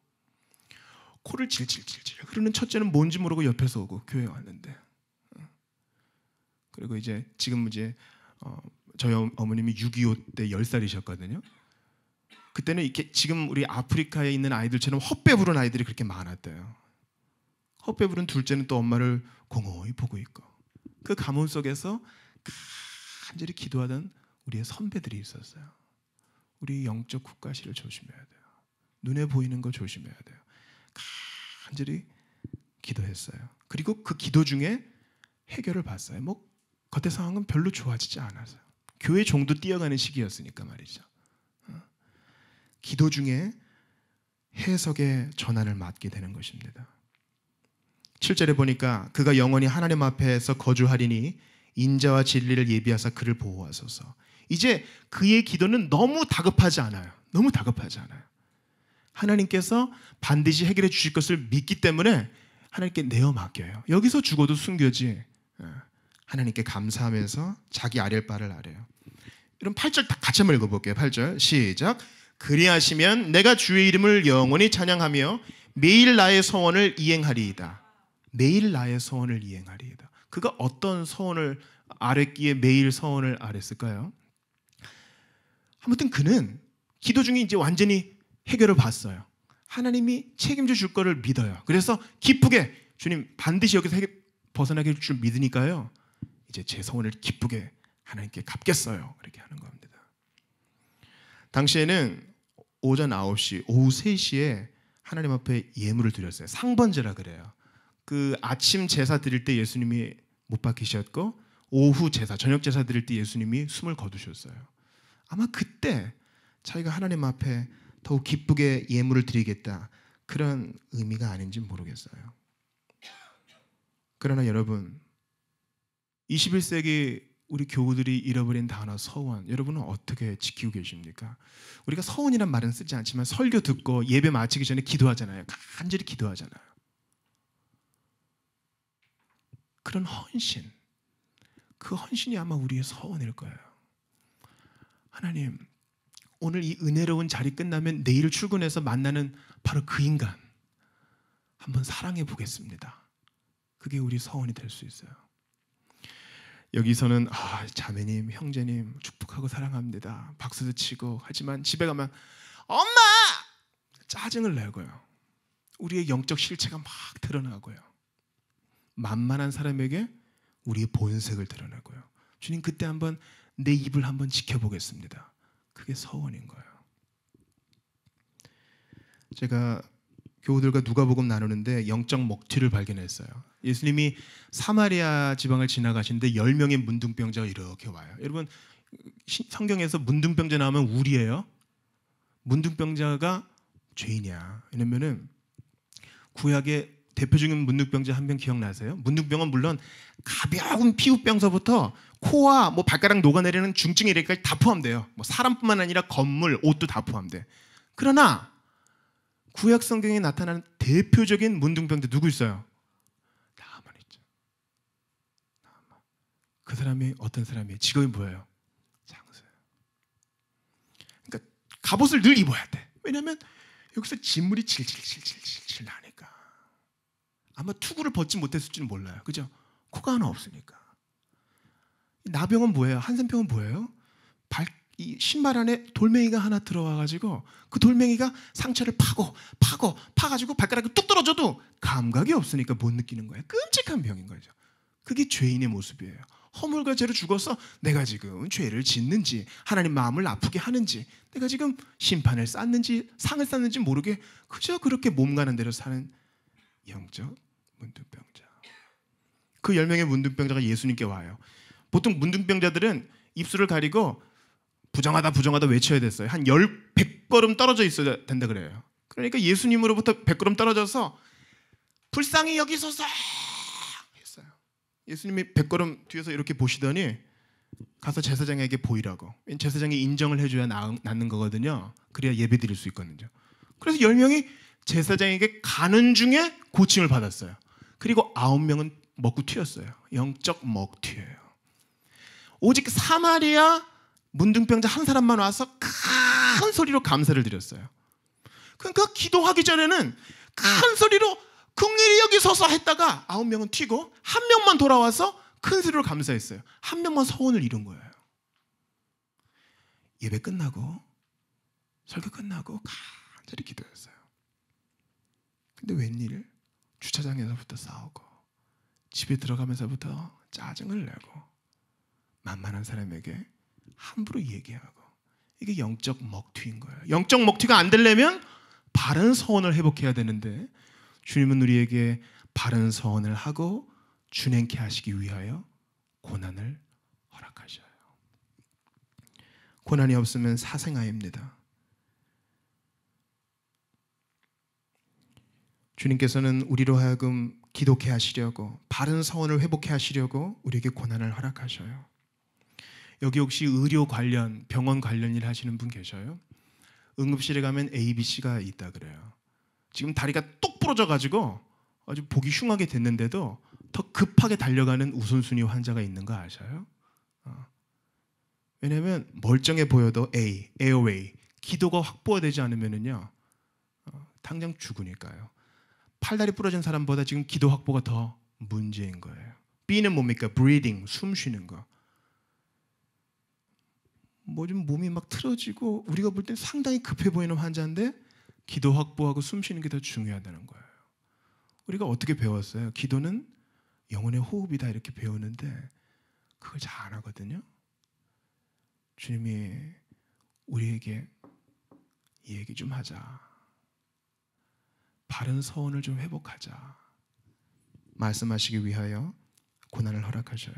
코를 질질질질. 그러는 첫째는 뭔지 모르고 옆에서 오고 교회 왔는데. 그리고 이제 지금 이제 어, 저희 어머님이 6.25때 10살이셨거든요. 그때는 이렇게 지금 우리 아프리카에 있는 아이들처럼 헛배 부른 아이들이 그렇게 많았대요. 헛배 부른 둘째는 또 엄마를 공허히 보고 있고 그 가문 속에서 간절히 기도하던 우리의 선배들이 있었어요. 우리 영적 국가시를 조심해야 돼요. 눈에 보이는 거 조심해야 돼요. 간절히 기도했어요. 그리고 그 기도 중에 해결을 봤어요. 뭐 겉의 상황은 별로 좋아지지 않아서 교회 종도 뛰어가는 시기였으니까 말이죠. 어? 기도 중에 해석의 전환을 맡게 되는 것입니다. 7절에 보니까 그가 영원히 하나님 앞에서 거주하리니 인자와 진리를 예비하사 그를 보호하소서. 이제 그의 기도는 너무 다급하지 않아요. 너무 다급하지 않아요. 하나님께서 반드시 해결해 주실 것을 믿기 때문에 하나님께 내어 맡겨요. 여기서 죽어도 숨겨지. 어, 하나님께 감사하면서 자기 아랠 바를 아래요. 그럼 8절 다 같이 한번 읽어볼게요. 8절 시작. 그리하시면 내가 주의 이름을 영원히 찬양하며 매일 나의 소원을 이행하리이다. 매일 나의 소원을 이행하리이다. 그가 어떤 소원을 아랬기에 매일 소원을 아랬을까요? 아무튼 그는 기도 중에 이제 완전히 해결을 봤어요. 하나님이 책임져 줄 거를 믿어요. 그래서 기쁘게 주님 반드시 여기서 벗어나게 해줄 줄 믿으니까요. 이제 제 소원을 기쁘게 하나님께 갚겠어요. 그렇게 하는 겁니다. 당시에는 오전 9시, 오후 3시에 하나님 앞에 예물을 드렸어요. 상번제라 그래요. 그 아침 제사 드릴 때 예수님이 못 박히셨고 오후 제사, 저녁 제사 드릴 때 예수님이 숨을 거두셨어요. 아마 그때 자기가 하나님 앞에 더욱 기쁘게 예물을 드리겠다 그런 의미가 아닌지 모르겠어요. 그러나 여러분 21세기 우리 교우들이 잃어버린 단어 서원 여러분은 어떻게 지키고 계십니까? 우리가 서원이란 말은 쓰지 않지만 설교 듣고 예배 마치기 전에 기도하잖아요. 간절히 기도하잖아요. 그런 헌신, 그 헌신이 아마 우리의 서원일 거예요. 하나님, 오늘 이 은혜로운 자리 끝나면 내일 출근해서 만나는 바로 그 인간 한번 사랑해 보겠습니다. 그게 우리 서원이 될 수 있어요. 여기서는 아, 자매님, 형제님 축복하고 사랑합니다. 박수도 치고 하지만 집에 가면 엄마 짜증을 내고요. 우리의 영적 실체가 막 드러나고요. 만만한 사람에게 우리의 본색을 드러내고요. 주님 그때 한번 내 입을 한번 지켜보겠습니다. 그게 서원인 거예요. 제가 교우들과 누가복음 나누는데 영적 먹튀를 발견했어요. 예수님이 사마리아 지방을 지나가시는데 열 명의 문둥병자가 이렇게 와요. 여러분 성경에서 문둥병자 나오면 우리예요. 문둥병자가 죄인이야 왜냐면은 구약의 대표적인 문둥병자 한 명 기억나세요? 문둥병은 물론 가벼운 피부병서부터 코와 뭐 발가락 녹아내리는 중증 이래까지 다 포함돼요. 뭐 사람뿐만 아니라 건물, 옷도 다 포함돼. 그러나 구약 성경에 나타나는 대표적인 문둥병자 누구 있어요? 나만 있죠. 나만. 그 사람이 어떤 사람이에요? 직업이 뭐예요? 장수예요. 그러니까 갑옷을 늘 입어야 돼. 왜냐하면 여기서 진물이 질질질질질 나니까. 아마 투구를 벗지 못했을지는 몰라요. 그죠? 코가 하나 없으니까. 나병은 뭐예요? 한센병은 뭐예요? 발, 이 신발 안에 돌멩이가 하나 들어와가지고 그 돌멩이가 상처를 파고 파고 파가지고 발가락이 뚝 떨어져도 감각이 없으니까 못 느끼는 거예요. 끔찍한 병인 거죠. 그게 죄인의 모습이에요. 허물과 죄로 죽어서 내가 지금 죄를 짓는지 하나님 마음을 아프게 하는지 내가 지금 심판을 쌓는지 상을 쌓는지 모르게 그저 그렇게 몸 가는 대로 사는 영적 문둥병자. 그 10명의 문둥병자가 예수님께 와요. 보통 문둥병자들은 입술을 가리고 부정하다 부정하다 외쳐야 됐어요. 한 10, 100걸음 떨어져 있어야 된다 그래요. 그러니까 예수님으로부터 100걸음 떨어져서 불쌍히 여기소서 했어요. 예수님이 100걸음 뒤에서 이렇게 보시더니 가서 제사장에게 보이라고. 제사장이 인정을 해줘야 낫는 거거든요. 그래야 예배 드릴 수 있거든요. 그래서 10명이 제사장에게 가는 중에 고침을 받았어요. 그리고 아홉 명은 먹고 튀었어요. 영적 먹튀예요. 오직 사마리아 문둥병자 한 사람만 와서 큰 소리로 감사를 드렸어요. 그러니까 기도하기 전에는 큰 소리로 긍일이 여기 서서 했다가 아홉 명은 튀고 한 명만 돌아와서 큰 소리로 감사했어요. 한 명만 서원을 이룬 거예요. 예배 끝나고 설교 끝나고 간절히 기도했어요. 근데 웬일? 주차장에서부터 싸우고 집에 들어가면서부터 짜증을 내고 만만한 사람에게 함부로 얘기하고 이게 영적 먹튀인 거예요. 영적 먹튀가 안 되려면 바른 서원을 회복해야 되는데 주님은 우리에게 바른 서원을 하고 준행케 하시기 위하여 고난을 허락하셔요. 고난이 없으면 사생아입니다. 주님께서는 우리로 하여금 기독해 하시려고 바른 서원을 회복해 하시려고 우리에게 고난을 허락하셔요. 여기 혹시 의료 관련 병원 관련 일 하시는 분 계셔요? 응급실에 가면 ABC가 있다 그래요. 지금 다리가 똑 부러져 가지고 아주 보기 흉하게 됐는데도 더 급하게 달려가는 우선순위 환자가 있는 거 아셔요? 어. 왜냐하면 멀쩡해 보여도 A, 에어웨이 기도가 확보되지 않으면요 어, 당장 죽으니까요. 팔다리 부러진 사람보다 지금 기도 확보가 더 문제인 거예요. B는 뭡니까? breathing, 숨 쉬는 거. 뭐좀 몸이 막 틀어지고 우리가 볼 땐 상당히 급해 보이는 환자인데 기도 확보하고 숨 쉬는 게 더 중요하다는 거예요. 우리가 어떻게 배웠어요? 기도는 영혼의 호흡이다 이렇게 배우는데 그걸 잘 안 하거든요. 주님이 우리에게 이 얘기 좀 하자. 바른 서원을 좀 회복하자. 말씀하시기 위하여 고난을 허락하셔요.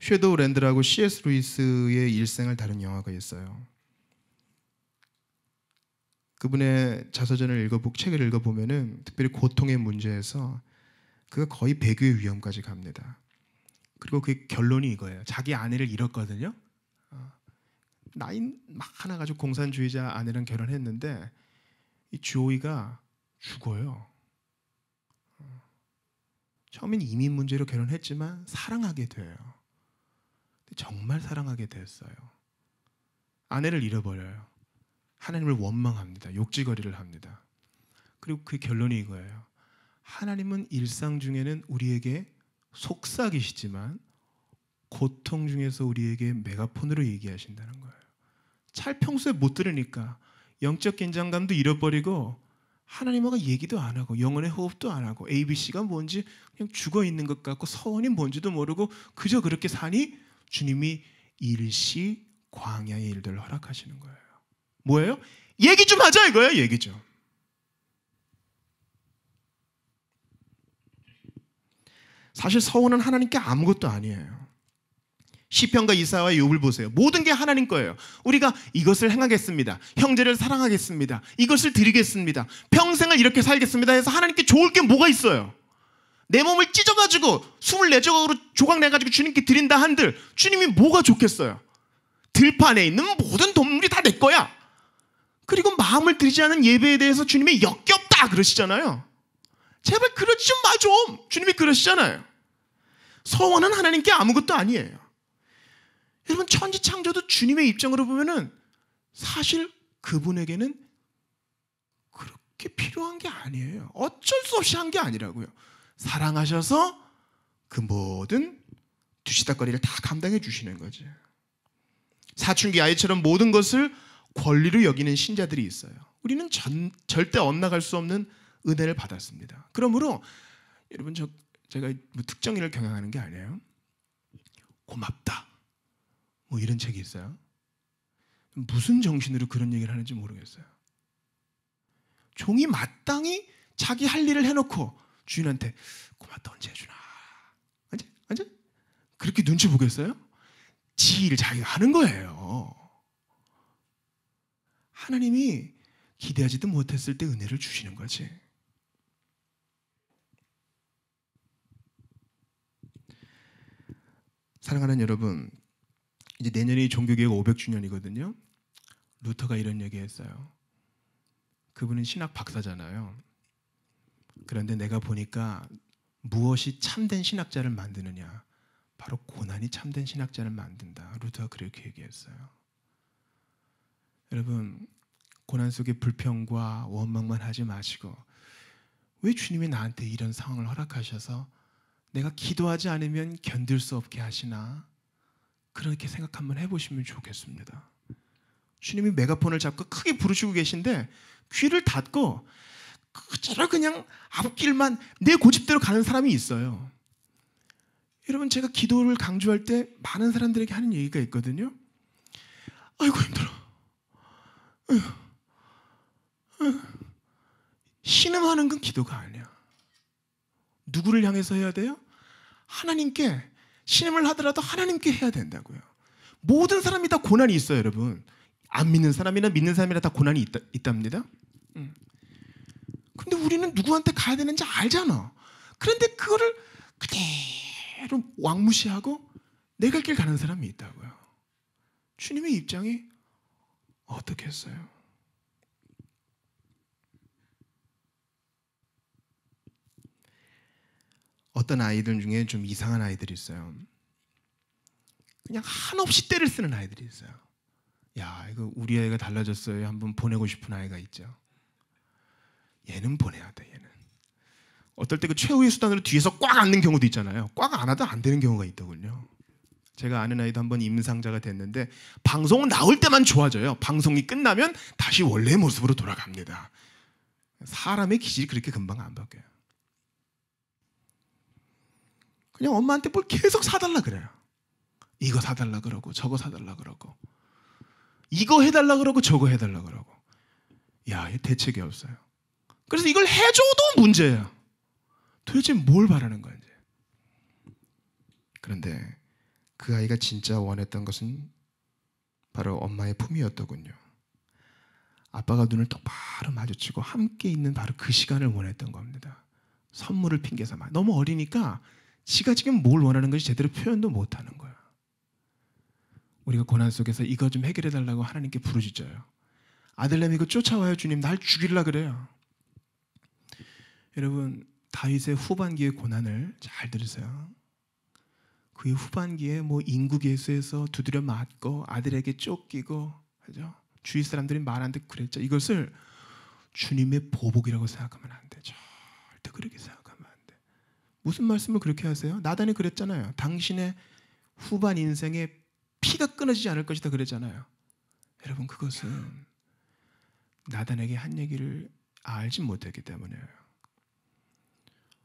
섀도우랜드라고 C.S. 루이스의 일생을 다룬 영화가 있어요. 그분의 자서전을 읽어보 책을 읽어보면은 특별히 고통의 문제에서 그가 거의 배교의 위험까지 갑니다. 그리고 그 결론이 이거예요. 자기 아내를 잃었거든요. 어, 나이 막 하나 가지고 공산주의자 아내랑 결혼했는데 이 주호이가 죽어요. 처음엔 이민 문제로 결혼했지만 사랑하게 돼요. 정말 사랑하게 됐어요. 아내를 잃어버려요. 하나님을 원망합니다. 욕지거리를 합니다. 그리고 그 결론이 이거예요. 하나님은 일상 중에는 우리에게 속삭이시지만 고통 중에서 우리에게 메가폰으로 얘기하신다는 거예요. 찰 평소에 못 들으니까 영적 긴장감도 잃어버리고 하나님하고 얘기도 안 하고 영혼의 호흡도 안 하고 ABC가 뭔지 그냥 죽어 있는 것 같고 서원이 뭔지도 모르고 그저 그렇게 사니 주님이 일시 광야의 일들 을 허락하시는 거예요. 뭐예요? 얘기 좀 하자 이거예요. 얘기 좀. 사실 서원은 하나님께 아무것도 아니에요. 시편과 이사와 욥을 보세요. 모든 게 하나님 거예요. 우리가 이것을 행하겠습니다. 형제를 사랑하겠습니다. 이것을 드리겠습니다. 평생을 이렇게 살겠습니다. 해서 하나님께 좋을 게 뭐가 있어요? 내 몸을 찢어가지고 24조각으로 조각 내가지고 주님께 드린다 한들 주님이 뭐가 좋겠어요? 들판에 있는 모든 동물이 다 내 거야. 그리고 마음을 들이지 않은 예배에 대해서 주님이 역겹다 그러시잖아요. 제발 그러지 마 좀. 주님이 그러시잖아요. 서원은 하나님께 아무것도 아니에요. 여러분 천지 창조도 주님의 입장으로 보면은 사실 그분에게는 그렇게 필요한 게 아니에요. 어쩔 수 없이 한 게 아니라고요. 사랑하셔서 그 모든 두시다거리를다 감당해 주시는 거죠. 사춘기 아이처럼 모든 것을 권리로 여기는 신자들이 있어요. 우리는 전, 절대 엇나갈 수 없는 은혜를 받았습니다. 그러므로 여러분 저 제가 뭐 특정인을 경영하는게 아니에요. 고맙다. 뭐 이런 책이 있어요. 무슨 정신으로 그런 얘기를 하는지 모르겠어요. 종이 마땅히 자기 할 일을 해놓고 주인한테 고맙다 언제 해주나 언제 언제 그렇게 눈치 보겠어요? 지일 자기가 하는 거예요. 하나님이 기대하지도 못했을 때 은혜를 주시는 거지. 사랑하는 여러분, 이제 내년이 종교개혁 500주년이거든요. 루터가 이런 얘기했어요. 그분은 신학 박사잖아요. 그런데 내가 보니까 무엇이 참된 신학자를 만드느냐? 바로 고난이 참된 신학자를 만든다. 루터가 그렇게 얘기했어요. 여러분, 고난 속에 불평과 원망만 하지 마시고 왜 주님이 나한테 이런 상황을 허락하셔서 내가 기도하지 않으면 견딜 수 없게 하시나? 그렇게 생각 한번 해보시면 좋겠습니다. 주님이 메가폰을 잡고 크게 부르시고 계신데 귀를 닫고 그저 그냥 앞길만 내 고집대로 가는 사람이 있어요. 여러분 제가 기도를 강조할 때 많은 사람들에게 하는 얘기가 있거든요. 아이고 힘들어. 신음하는 건 기도가 아니야. 누구를 향해서 해야 돼요? 하나님께 신임을 하더라도 하나님께 해야 된다고요. 모든 사람이 다 고난이 있어요, 여러분. 안 믿는 사람이나 믿는 사람이나 다 고난이 있다, 있답니다. 예. 근데 우리는 누구한테 가야 되는지 알잖아. 그런데 그거를 그대로 왕무시하고 내가 길 가는 사람이 있다고요. 주님의 입장이 어떻겠어요? 어떤 아이들 중에 좀 이상한 아이들이 있어요. 그냥 한없이 때를 쓰는 아이들이 있어요. 야, 이거 우리 아이가 달라졌어요. 한번 보내고 싶은 아이가 있죠. 얘는 보내야 돼, 얘는. 어떨 때 그 최후의 수단으로 뒤에서 꽉 앉는 경우도 있잖아요. 꽉안아도안 되는 경우가 있더군요. 제가 아는 아이도 한번 임상자가 됐는데 방송은 나올 때만 좋아져요. 방송이 끝나면 다시 원래 모습으로 돌아갑니다. 사람의 기질이 그렇게 금방 안 바뀌어요. 그냥 엄마한테 뭘 계속 사달라 그래요. 이거 사달라 그러고 저거 사달라 그러고 이거 해달라 그러고 저거 해달라 그러고 야 대책이 없어요. 그래서 이걸 해줘도 문제예요. 도대체 뭘 바라는 거야 이제? 그런데 그 아이가 진짜 원했던 것은 바로 엄마의 품이었더군요. 아빠가 눈을 똑바로 마주치고 함께 있는 바로 그 시간을 원했던 겁니다. 선물을 핑계삼아. 너무 어리니까 시가 지금 뭘 원하는 건지 제대로 표현도 못하는 거야. 우리가 고난 속에서 이거 좀 해결해 달라고 하나님께 부르짖어요. 아들내미 이거 쫓아와요 주님 날 죽일라 그래요. 여러분 다윗의 후반기의 고난을 잘 들으세요. 그의 후반기에 뭐 인구 개수에서 두드려 맞고 아들에게 쫓기고 그죠? 주위 사람들이 말안 듣고 그랬죠. 이것을 주님의 보복이라고 생각하면 안 돼. 절대 그렇게 생각. 무슨 말씀을 그렇게 하세요? 나단이 그랬잖아요. 당신의 후반 인생에 피가 끊어지지 않을 것이다 그랬잖아요. 여러분 그것은 나단에게 한 얘기를 알지 못했기 때문에요.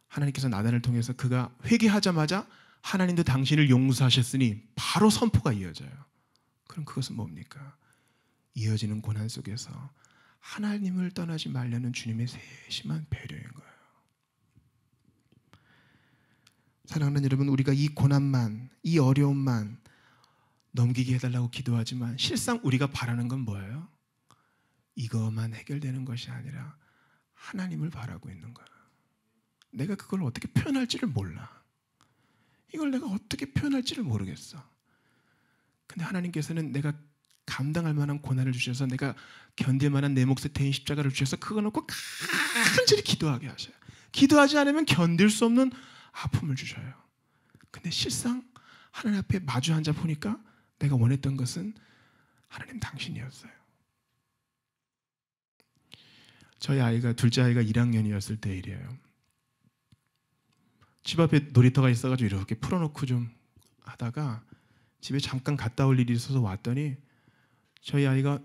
하나님께서 나단을 통해서 그가 회개하자마자 하나님도 당신을 용서하셨으니 바로 선포가 이어져요. 그럼 그것은 뭡니까? 이어지는 고난 속에서 하나님을 떠나지 말려는 주님의 세심한 배려인 거예요. 사랑하는 여러분, 우리가 이 고난만, 이 어려움만 넘기게 해달라고 기도하지만 실상 우리가 바라는 건 뭐예요? 이것만 해결되는 것이 아니라 하나님을 바라고 있는 거야. 내가 그걸 어떻게 표현할지를 몰라. 이걸 내가 어떻게 표현할지를 모르겠어. 근데 하나님께서는 내가 감당할 만한 고난을 주셔서 내가 견딜 만한 내 몫에 대인 십자가를 주셔서 그거 놓고 간절히 기도하게 하셔요. 기도하지 않으면 견딜 수 없는 아픔을 주셔요. 근데 실상 하나님 앞에 마주 앉아 보니까 내가 원했던 것은 하나님 당신이었어요. 저희 아이가 둘째 아이가 1학년이었을 때 일이에요. 집 앞에 놀이터가 있어가지고 이렇게 풀어놓고 좀 하다가 집에 잠깐 갔다 올 일이 있어서 왔더니 저희 아이가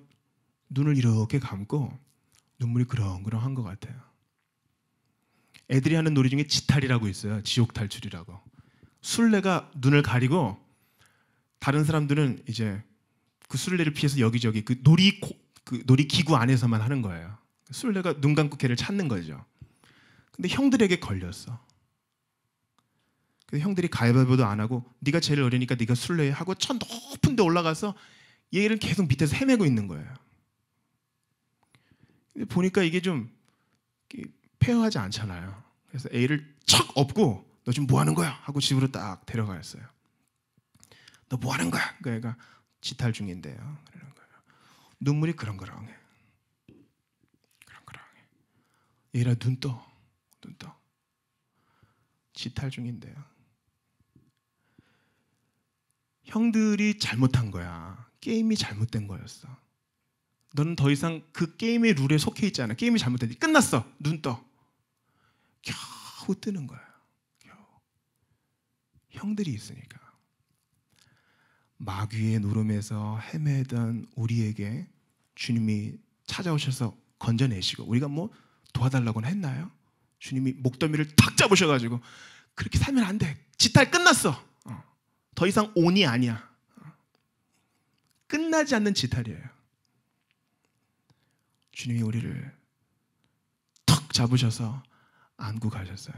눈을 이렇게 감고 눈물이 그렁그렁한 것 같아요. 애들이 하는 놀이 중에 지탈이라고 있어요. 지옥 탈출이라고. 술래가 눈을 가리고 다른 사람들은 이제 그 술래를 피해서 여기저기 그 놀이 고, 그 놀이 기구 안에서만 하는 거예요. 술래가 눈 감고 개를 찾는 거죠. 근데 형들에게 걸렸어. 근데 형들이 가위바위보도 안 하고 네가 제일 어리니까 네가 술래 하고 천 높은 데 올라가서 얘를 계속 밑에서 헤매고 있는 거예요. 근데 보니까 이게 좀 폐허하지 않잖아요. 그래서 A를 척 업고 너 지금 뭐 하는 거야? 하고 집으로 딱 데려가였어요. 너 뭐 하는 거야? 그 애가 지탈 중인데요. 그러 거예요. 눈물이 그런거렁해. 그런거렁해. 얘라 눈 떠. 눈 떠. 지탈 중인데요. 형들이 잘못한 거야. 게임이 잘못된 거였어. 너는 더 이상 그 게임의 룰에 속해 있지 않아. 게임이 잘못됐니? 끝났어. 눈 떠. 겨우 뜨는 거예요. 겨우. 형들이 있으니까. 마귀의 누름에서 헤매던 우리에게 주님이 찾아오셔서 건져내시고 우리가 뭐 도와달라고는 했나요? 주님이 목덜미를 탁 잡으셔가지고 그렇게 살면 안 돼. 지탈 끝났어. 어. 더 이상 온이 아니야. 어. 끝나지 않는 지탈이에요. 주님이 우리를 턱 잡으셔서 안고 가셨어요.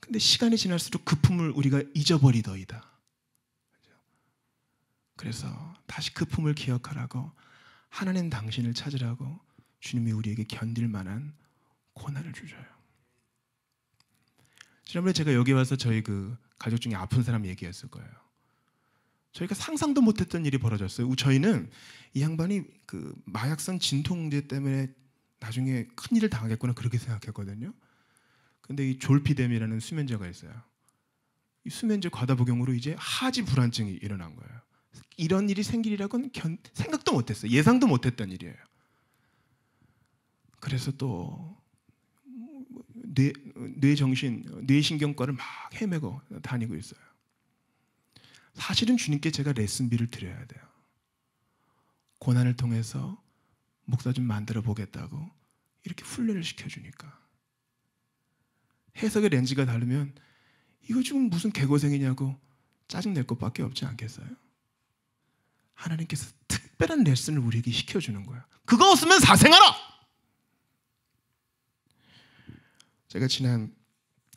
근데 시간이 지날수록 그 품을 우리가 잊어버리더이다. 그래서 다시 그 품을 기억하라고 하나님 당신을 찾으라고 주님이 우리에게 견딜 만한 고난을 주셔요. 지난번에 제가 여기 와서 저희 그 가족 중에 아픈 사람 얘기했을 거예요. 저희가 상상도 못했던 일이 벌어졌어요. 저희는 이 양반이 그 마약성 진통제 때문에 나중에 큰 일을 당하겠구나 그렇게 생각했거든요. 근데 이 졸피뎀이라는 수면제가 있어요. 이 수면제 과다 복용으로 이제 하지 불안증이 일어난 거예요. 이런 일이 생길이라고는 견, 생각도 못했어요. 예상도 못했던 일이에요. 그래서 또 뇌, 뇌정신, 뇌신경과를 막 헤매고 다니고 있어요. 사실은 주님께 제가 레슨비를 드려야 돼요. 고난을 통해서 목사 좀 만들어 보겠다고 이렇게 훈련을 시켜주니까. 해석의 렌즈가 다르면 이거 지금 무슨 개고생이냐고 짜증낼 것밖에 없지 않겠어요? 하나님께서 특별한 레슨을 우리에게 시켜주는 거야. 그거 없으면 사생하라! 제가 지난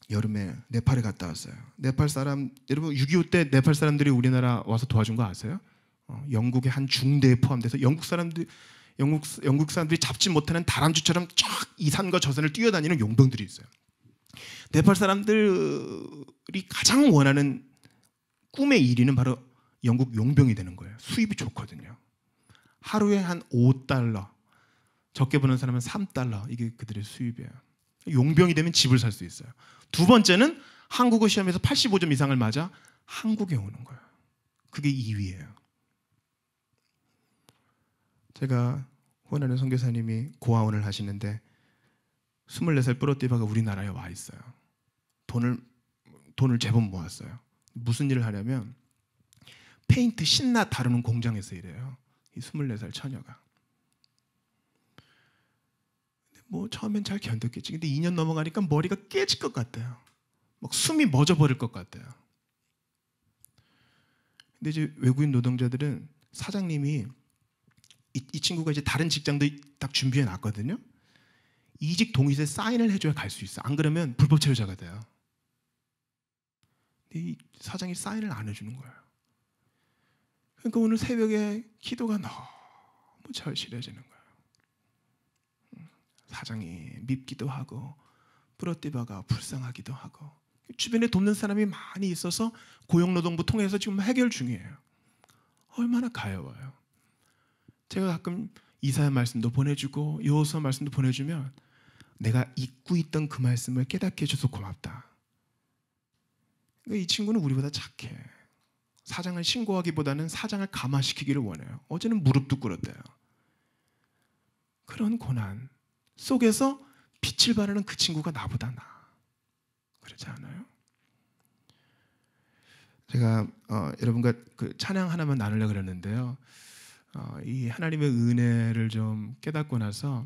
여름에 네팔에 갔다 왔어요. 네팔 사람, 여러분 6.25 때 네팔 사람들이 우리나라 와서 도와준 거 아세요? 어, 영국의 한 중대에 포함돼서 영국 사람들, 영국, 영국 사람들이 잡지 못하는 다람쥐처럼 쫙이 산과 저 산을 뛰어다니는 용병들이 있어요. 네팔 사람들이 가장 원하는 꿈의 1위는 바로 영국 용병이 되는 거예요. 수입이 좋거든요. 하루에 한 5달러, 적게 버는 사람은 3달러 이게 그들의 수입이에요. 용병이 되면 집을 살 수 있어요. 두 번째는 한국어 시험에서 85점 이상을 맞아 한국에 오는 거예요. 그게 2위예요. 제가 후원하는 선교사님이 고아원을 하시는데 24살 뿌러띠바가 우리나라에 와 있어요. 돈을 돈을 제법 모았어요. 무슨 일을 하냐면 페인트 신나 다루는 공장에서 일해요. 이 24살 처녀가. 뭐 처음엔 잘 견뎠겠지. 근데 2년 넘어가니까 머리가 깨질 것 같아요. 막 숨이 멎어버릴 것 같아요. 근데 이제 외국인 노동자들은 사장님이 이, 이 친구가 이제 다른 직장도 딱 준비해 놨거든요. 이직 동의서에 사인을 해줘야 갈 수 있어. 안 그러면 불법 체류자가 돼요. 이 사장이 사인을 안 해주는 거예요. 그러니까 오늘 새벽에 기도가 너무 절실해지는 거예요. 사장이 밉기도 하고 뿌러띠바가 불쌍하기도 하고 주변에 돕는 사람이 많이 있어서 고용노동부 통해서 지금 해결 중이에요. 얼마나 가여워요. 제가 가끔 이사야 말씀도 보내주고 여호수아 말씀도 보내주면 내가 잊고 있던 그 말씀을 깨닫게 해줘서 고맙다. 그러니까 이 친구는 우리보다 착해. 사장을 신고하기보다는 사장을 감화시키기를 원해요. 어제는 무릎도 꿇었대요. 그런 고난 속에서 빛을 발하는 그 친구가 나보다 나. 그러지 않아요? 제가 어, 여러분과 그 찬양 하나만 나누려 그랬는데요. 어, 이 하나님의 은혜를 좀 깨닫고 나서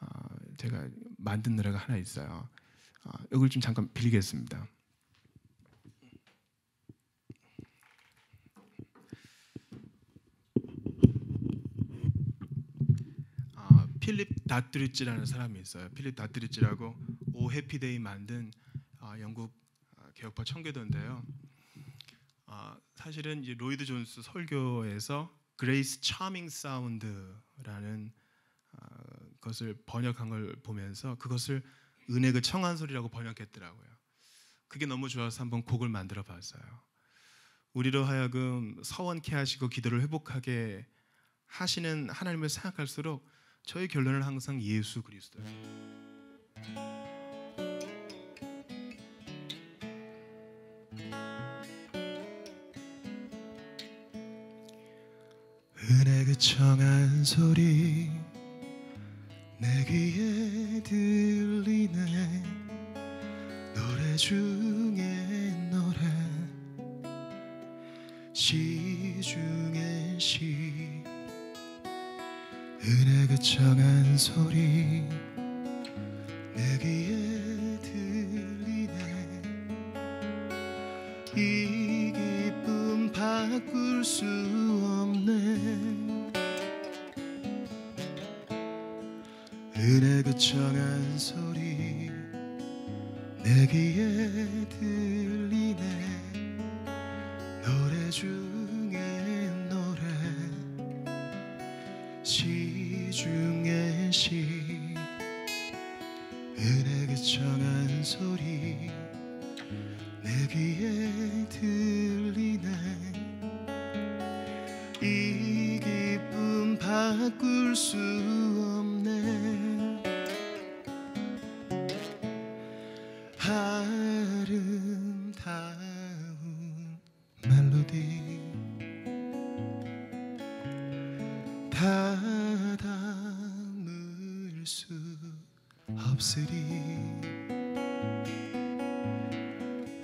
어, 제가 만든 노래가 하나 있어요. 어, 이걸 좀 잠깐 빌리겠습니다. 필립 다트리치라는 사람이 있어요. 필립 다트리치라고 오 해피데이 만든 아, 영국 어, 개혁파 청교도인데요. 아, 사실은 이제 로이드 존스 설교에서 그레이스 차밍 사운드라는 것을 번역한 걸 보면서 그것을 은혜 그 청한 소리라고 번역했더라고요. 그게 너무 좋아서 한번 곡을 만들어 봤어요. 우리로 하여금 서원케 하시고 기도를 회복하게 하시는 하나님을 생각할수록 저의 결론은 항상 예수 그리스도예요. 은혜 그청한 소리 내 귀에 들리네 노래 중에 노래 시 중에 시 은혜 그창한 소리 내 귀에 들리네 이 기쁨 바꿀 수 없네 은혜 그창한 소리 내 귀에 들리네 노래 중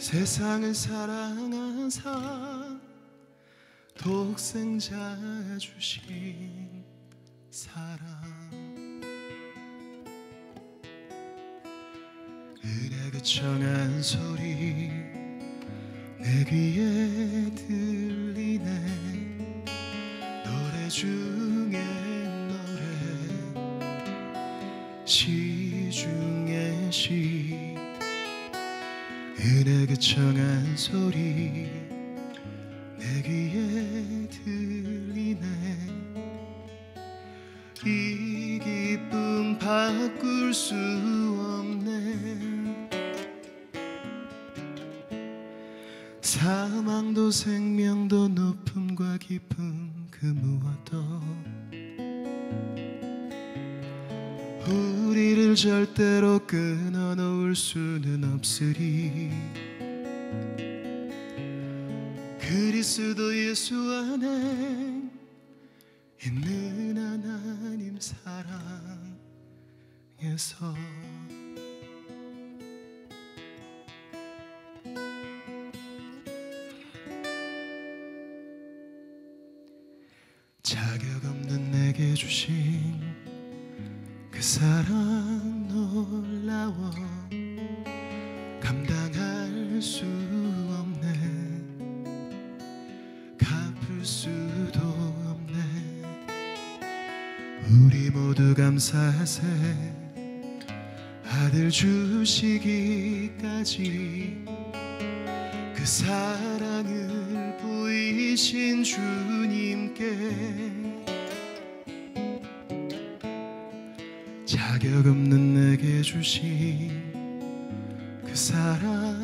세상을 사랑한 사 독생자 주신 사랑 은혜 그청한 소리 내 귀에 들리네 노래 주 멀한 소리 내 귀에 들리네 이 기쁨 바꿀 수 없네 사망도 생명도 높음과 깊음 그 무엇도 우리를 절대로 끊어놓을 수는 없으리 앞에서 자격 없는 내게 주신 그 사랑 놀라워 감당할 수 없네 갚을 수도 없네 우리 모두 감사하세 요 아들 주시기까지 그 사랑을 보이신 주님께 자격 없는 내게 주신 그 사랑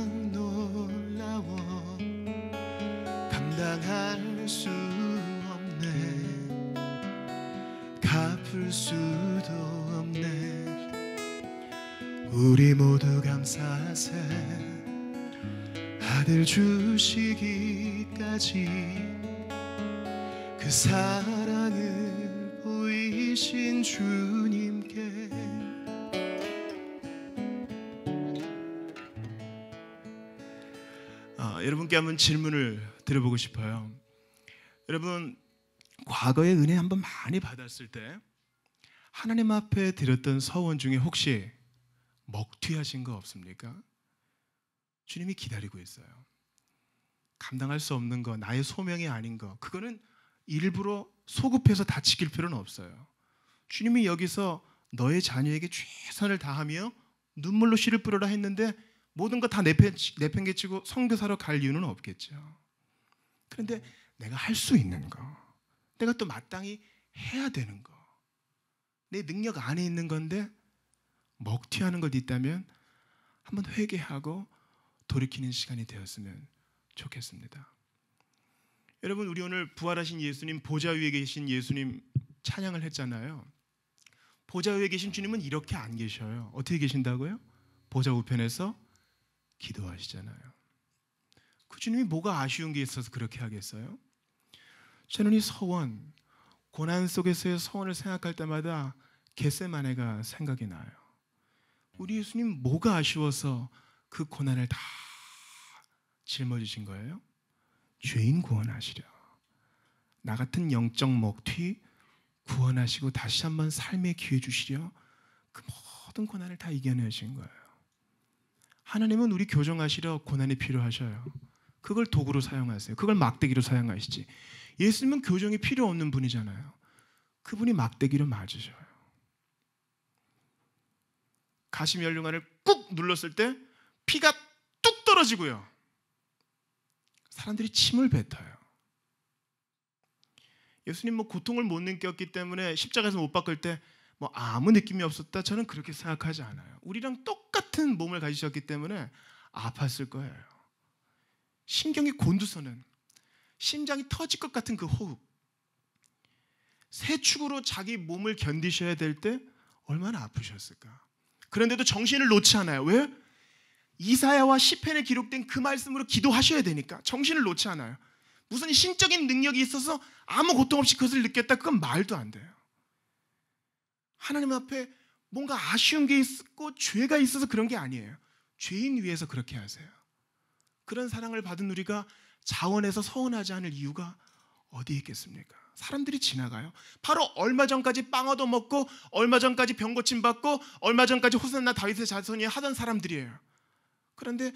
탓에 아들 주시기까지 그 사랑을 보이신 주님께 아, 여러분께 한번 질문을 드려보고 싶어요. 여러분 과거에 은혜 한번 많이 받았을 때 하나님 앞에 드렸던 서원 중에 혹시 먹튀하신 거 없습니까? 주님이 기다리고 있어요. 감당할 수 없는 거, 나의 소명이 아닌 거, 그거는 일부러 소급해서 다치길 필요는 없어요. 주님이 여기서 너의 자녀에게 최선을 다하며 눈물로 씨를 뿌려라 했는데 모든 거 다 내팽개치고 성교사로 갈 이유는 없겠죠. 그런데 내가 할 수 있는 거, 내가 또 마땅히 해야 되는 거, 내 능력 안에 있는 건데 먹튀하는 것 있다면 한번 회개하고 돌이키는 시간이 되었으면 좋겠습니다. 여러분 우리 오늘 부활하신 예수님 보좌 위에 계신 예수님 찬양을 했잖아요. 보좌 위에 계신 주님은 이렇게 안 계셔요. 어떻게 계신다고요? 보좌 우편에서 기도하시잖아요. 그 주님이 뭐가 아쉬운 게 있어서 그렇게 하겠어요? 저는 이 서원, 고난 속에서의 서원을 생각할 때마다 겟세마네가 생각이 나요. 우리 예수님 뭐가 아쉬워서 그 고난을 다 짊어지신 거예요. 죄인 구원하시려. 나 같은 영적 먹튀 구원하시고 다시 한번 삶의 기회 주시려 그 모든 고난을 다 이겨내신 거예요. 하나님은 우리 교정하시려 고난이 필요하셔요. 그걸 도구로 사용하세요. 그걸 막대기로 사용하시지. 예수님은 교정이 필요 없는 분이잖아요. 그분이 막대기로 맞으셔요. 가시멸류관을 꾹 눌렀을 때 피가 뚝 떨어지고요. 사람들이 침을 뱉어요. 예수님 뭐 고통을 못 느꼈기 때문에 십자가에서 못 바꿀 때뭐 아무 느낌이 없었다 저는 그렇게 생각하지 않아요. 우리랑 똑같은 몸을 가지셨기 때문에 아팠을 거예요. 신경이 곤두서는 심장이 터질 것 같은 그 호흡. 세 축으로 자기 몸을 견디셔야 될 때 얼마나 아프셨을까. 그런데도 정신을 놓지 않아요. 왜? 이사야와 시편에 기록된 그 말씀으로 기도하셔야 되니까 정신을 놓지 않아요. 무슨 신적인 능력이 있어서 아무 고통 없이 그것을 느꼈다 그건 말도 안 돼요. 하나님 앞에 뭔가 아쉬운 게 있고 죄가 있어서 그런 게 아니에요. 죄인 위해서 그렇게 하세요. 그런 사랑을 받은 우리가 자원해서 서운하지 않을 이유가 어디에 있겠습니까? 사람들이 지나가요. 바로 얼마 전까지 빵어도 먹고 얼마 전까지 병 고침 받고 얼마 전까지 호산나 다윗의 자손이 하던 사람들이에요. 그런데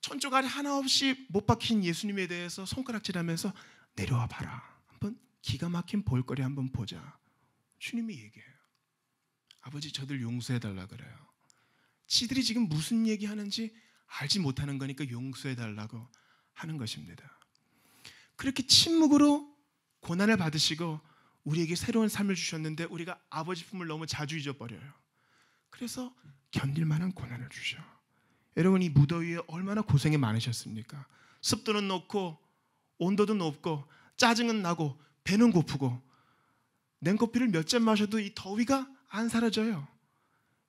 천조가리 하나 없이 못 박힌 예수님에 대해서 손가락질하면서 내려와 봐라. 한번 기가 막힌 볼거리 한번 보자. 주님이 얘기해요. 아버지 저들 용서해 달라 그래요. 지들이 지금 무슨 얘기 하는지 알지 못하는 거니까 용서해 달라고 하는 것입니다. 그렇게 침묵으로 고난을 받으시고 우리에게 새로운 삶을 주셨는데 우리가 아버지 품을 너무 자주 잊어버려요. 그래서 견딜 만한 고난을 주셔. 요 여러분 이 무더위에 얼마나 고생이 많으셨습니까? 습도는 높고 온도도 높고 짜증은 나고 배는 고프고 냉커피를 몇 잔 마셔도 이 더위가 안 사라져요.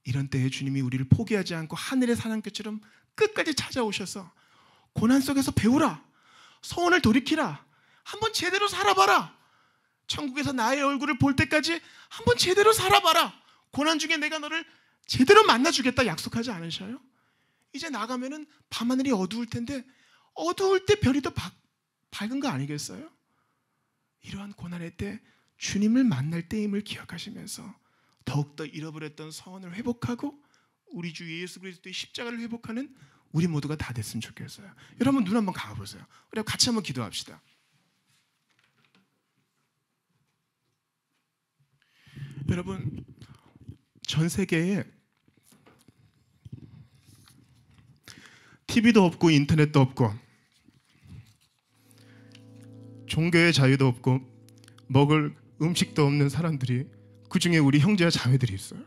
이런 때에 주님이 우리를 포기하지 않고 하늘의 사냥개처럼 끝까지 찾아오셔서 고난 속에서 배우라. 소원을 돌이키라. 한번 제대로 살아봐라. 천국에서 나의 얼굴을 볼 때까지 한번 제대로 살아봐라. 고난 중에 내가 너를 제대로 만나주겠다 약속하지 않으셔요? 이제 나가면은 밤하늘이 어두울 텐데 어두울 때 별이 더 바, 밝은 거 아니겠어요? 이러한 고난의 때 주님을 만날 때임을 기억하시면서 더욱더 잃어버렸던 성원을 회복하고 우리 주 예수 그리스도의 십자가를 회복하는 우리 모두가 다 됐으면 좋겠어요. 여러분 눈 한번 감아보세요. 우리 같이 한번 기도합시다. 여러분 전 세계에 TV도 없고 인터넷도 없고 종교의 자유도 없고 먹을 음식도 없는 사람들이 그 중에 우리 형제와 자매들이 있어요.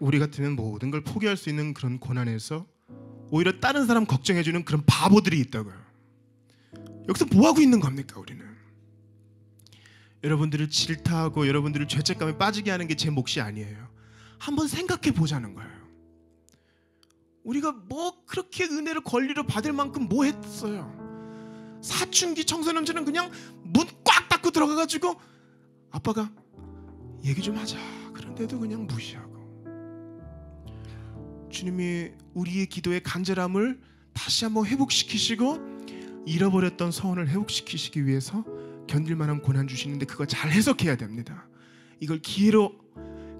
우리 같으면 모든 걸 포기할 수 있는 그런 고난에서 오히려 다른 사람 걱정해주는 그런 바보들이 있다고요. 여기서 뭐 하고 있는 겁니까 우리는? 여러분들을 질타하고 여러분들을 죄책감에 빠지게 하는 게 제 몫이 아니에요. 한번 생각해 보자는 거예요. 우리가 뭐 그렇게 은혜를 권리로 받을 만큼 뭐 했어요? 사춘기 청소년들은 그냥 문 꽉 닫고 들어가가지고 아빠가 얘기 좀 하자. 그런데도 그냥 무시하고. 주님이 우리의 기도의 간절함을 다시 한번 회복시키시고 잃어버렸던 서원을 회복시키시기 위해서 견딜 만한 고난 주시는데 그거 잘 해석해야 됩니다. 이걸 기회로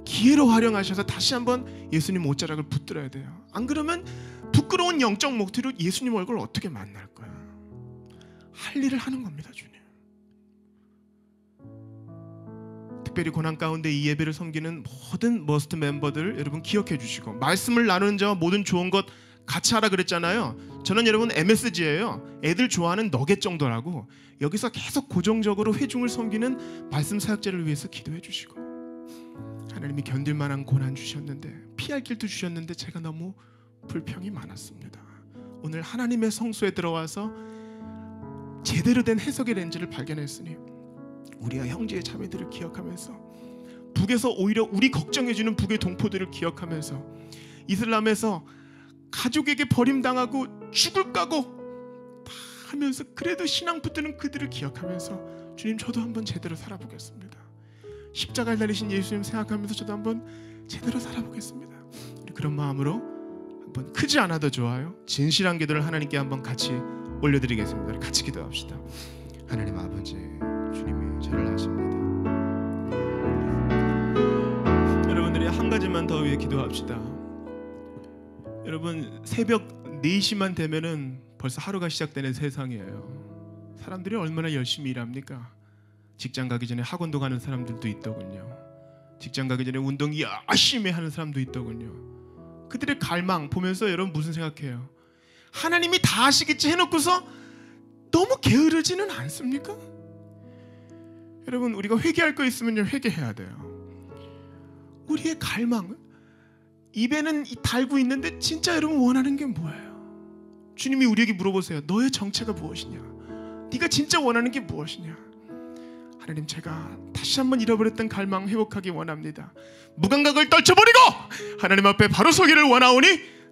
기회로 활용하셔서 다시 한번 예수님 옷자락을 붙들어야 돼요. 안 그러면 부끄러운 영적 목표로 예수님 얼굴 어떻게 만날 거야? 할 일을 하는 겁니다, 주님. 특별히 고난 가운데 이 예배를 섬기는 모든 머스트 멤버들 여러분 기억해 주시고 말씀을 나누는 자 모든 좋은 것 같이 하라 그랬잖아요. 저는 여러분 MSG예요. 애들 좋아하는 너겟 정도라고 여기서 계속 고정적으로 회중을 섬기는 말씀 사역자를 위해서 기도해 주시고 하나님이 견딜 만한 고난 주셨는데 피할 길도 주셨는데 제가 너무 불평이 많았습니다. 오늘 하나님의 성소에 들어와서 제대로 된 해석의 렌즈를 발견했으니 우리와 형제의 자매들을 기억하면서 북에서 오히려 우리 걱정해 주는 북의 동포들을 기억하면서 이슬람에서 가족에게 버림당하고 죽을 까고 다 하면서 그래도 신앙 붙드는 그들을 기억하면서 주님 저도 한번 제대로 살아보겠습니다. 십자가를 달리신 예수님 생각하면서 저도 한번 제대로 살아보겠습니다. 그런 마음으로 한번 크지 않아도 좋아요. 진실한 기도를 하나님께 한번 같이 올려드리겠습니다. 같이 기도합시다. 하나님 아버지 주님이 저를 아십니다. 여러분들이 한 가지만 더 위해 기도합시다. 여러분 새벽 4시만 되면은 벌써 하루가 시작되는 세상이에요. 사람들이 얼마나 열심히 일합니까? 직장 가기 전에 학원도 가는 사람들도 있더군요. 직장 가기 전에 운동 열심히 하는 사람도 있더군요. 그들의 갈망 보면서 여러분 무슨 생각해요? 하나님이 다하시겠지 해놓고서 너무 게으르지는 않습니까? 여러분 우리가 회개할 거있으면 회개해야 돼요. 우리의 갈망 입에는 달고 있는데 진짜 여러분 원하는 게 뭐예요? 주님이 우리에게 물어보세요. 너의 정체가 무엇이냐? 네가 진짜 원하는 게 무엇이냐? 하나님 제가 다시 한번 잃어버렸던 갈망 회복하기 원합니다. 무감각을 떨쳐버리고 하나님 앞에 바로 서기를 원하오니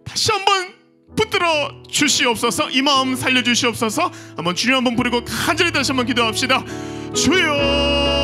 다시 한번 붙들어 주시옵소서. 이 마음 살려 주시옵소서. 한번 주님 한번 부르고 간절히 다시 한번 기도합시다. 주여.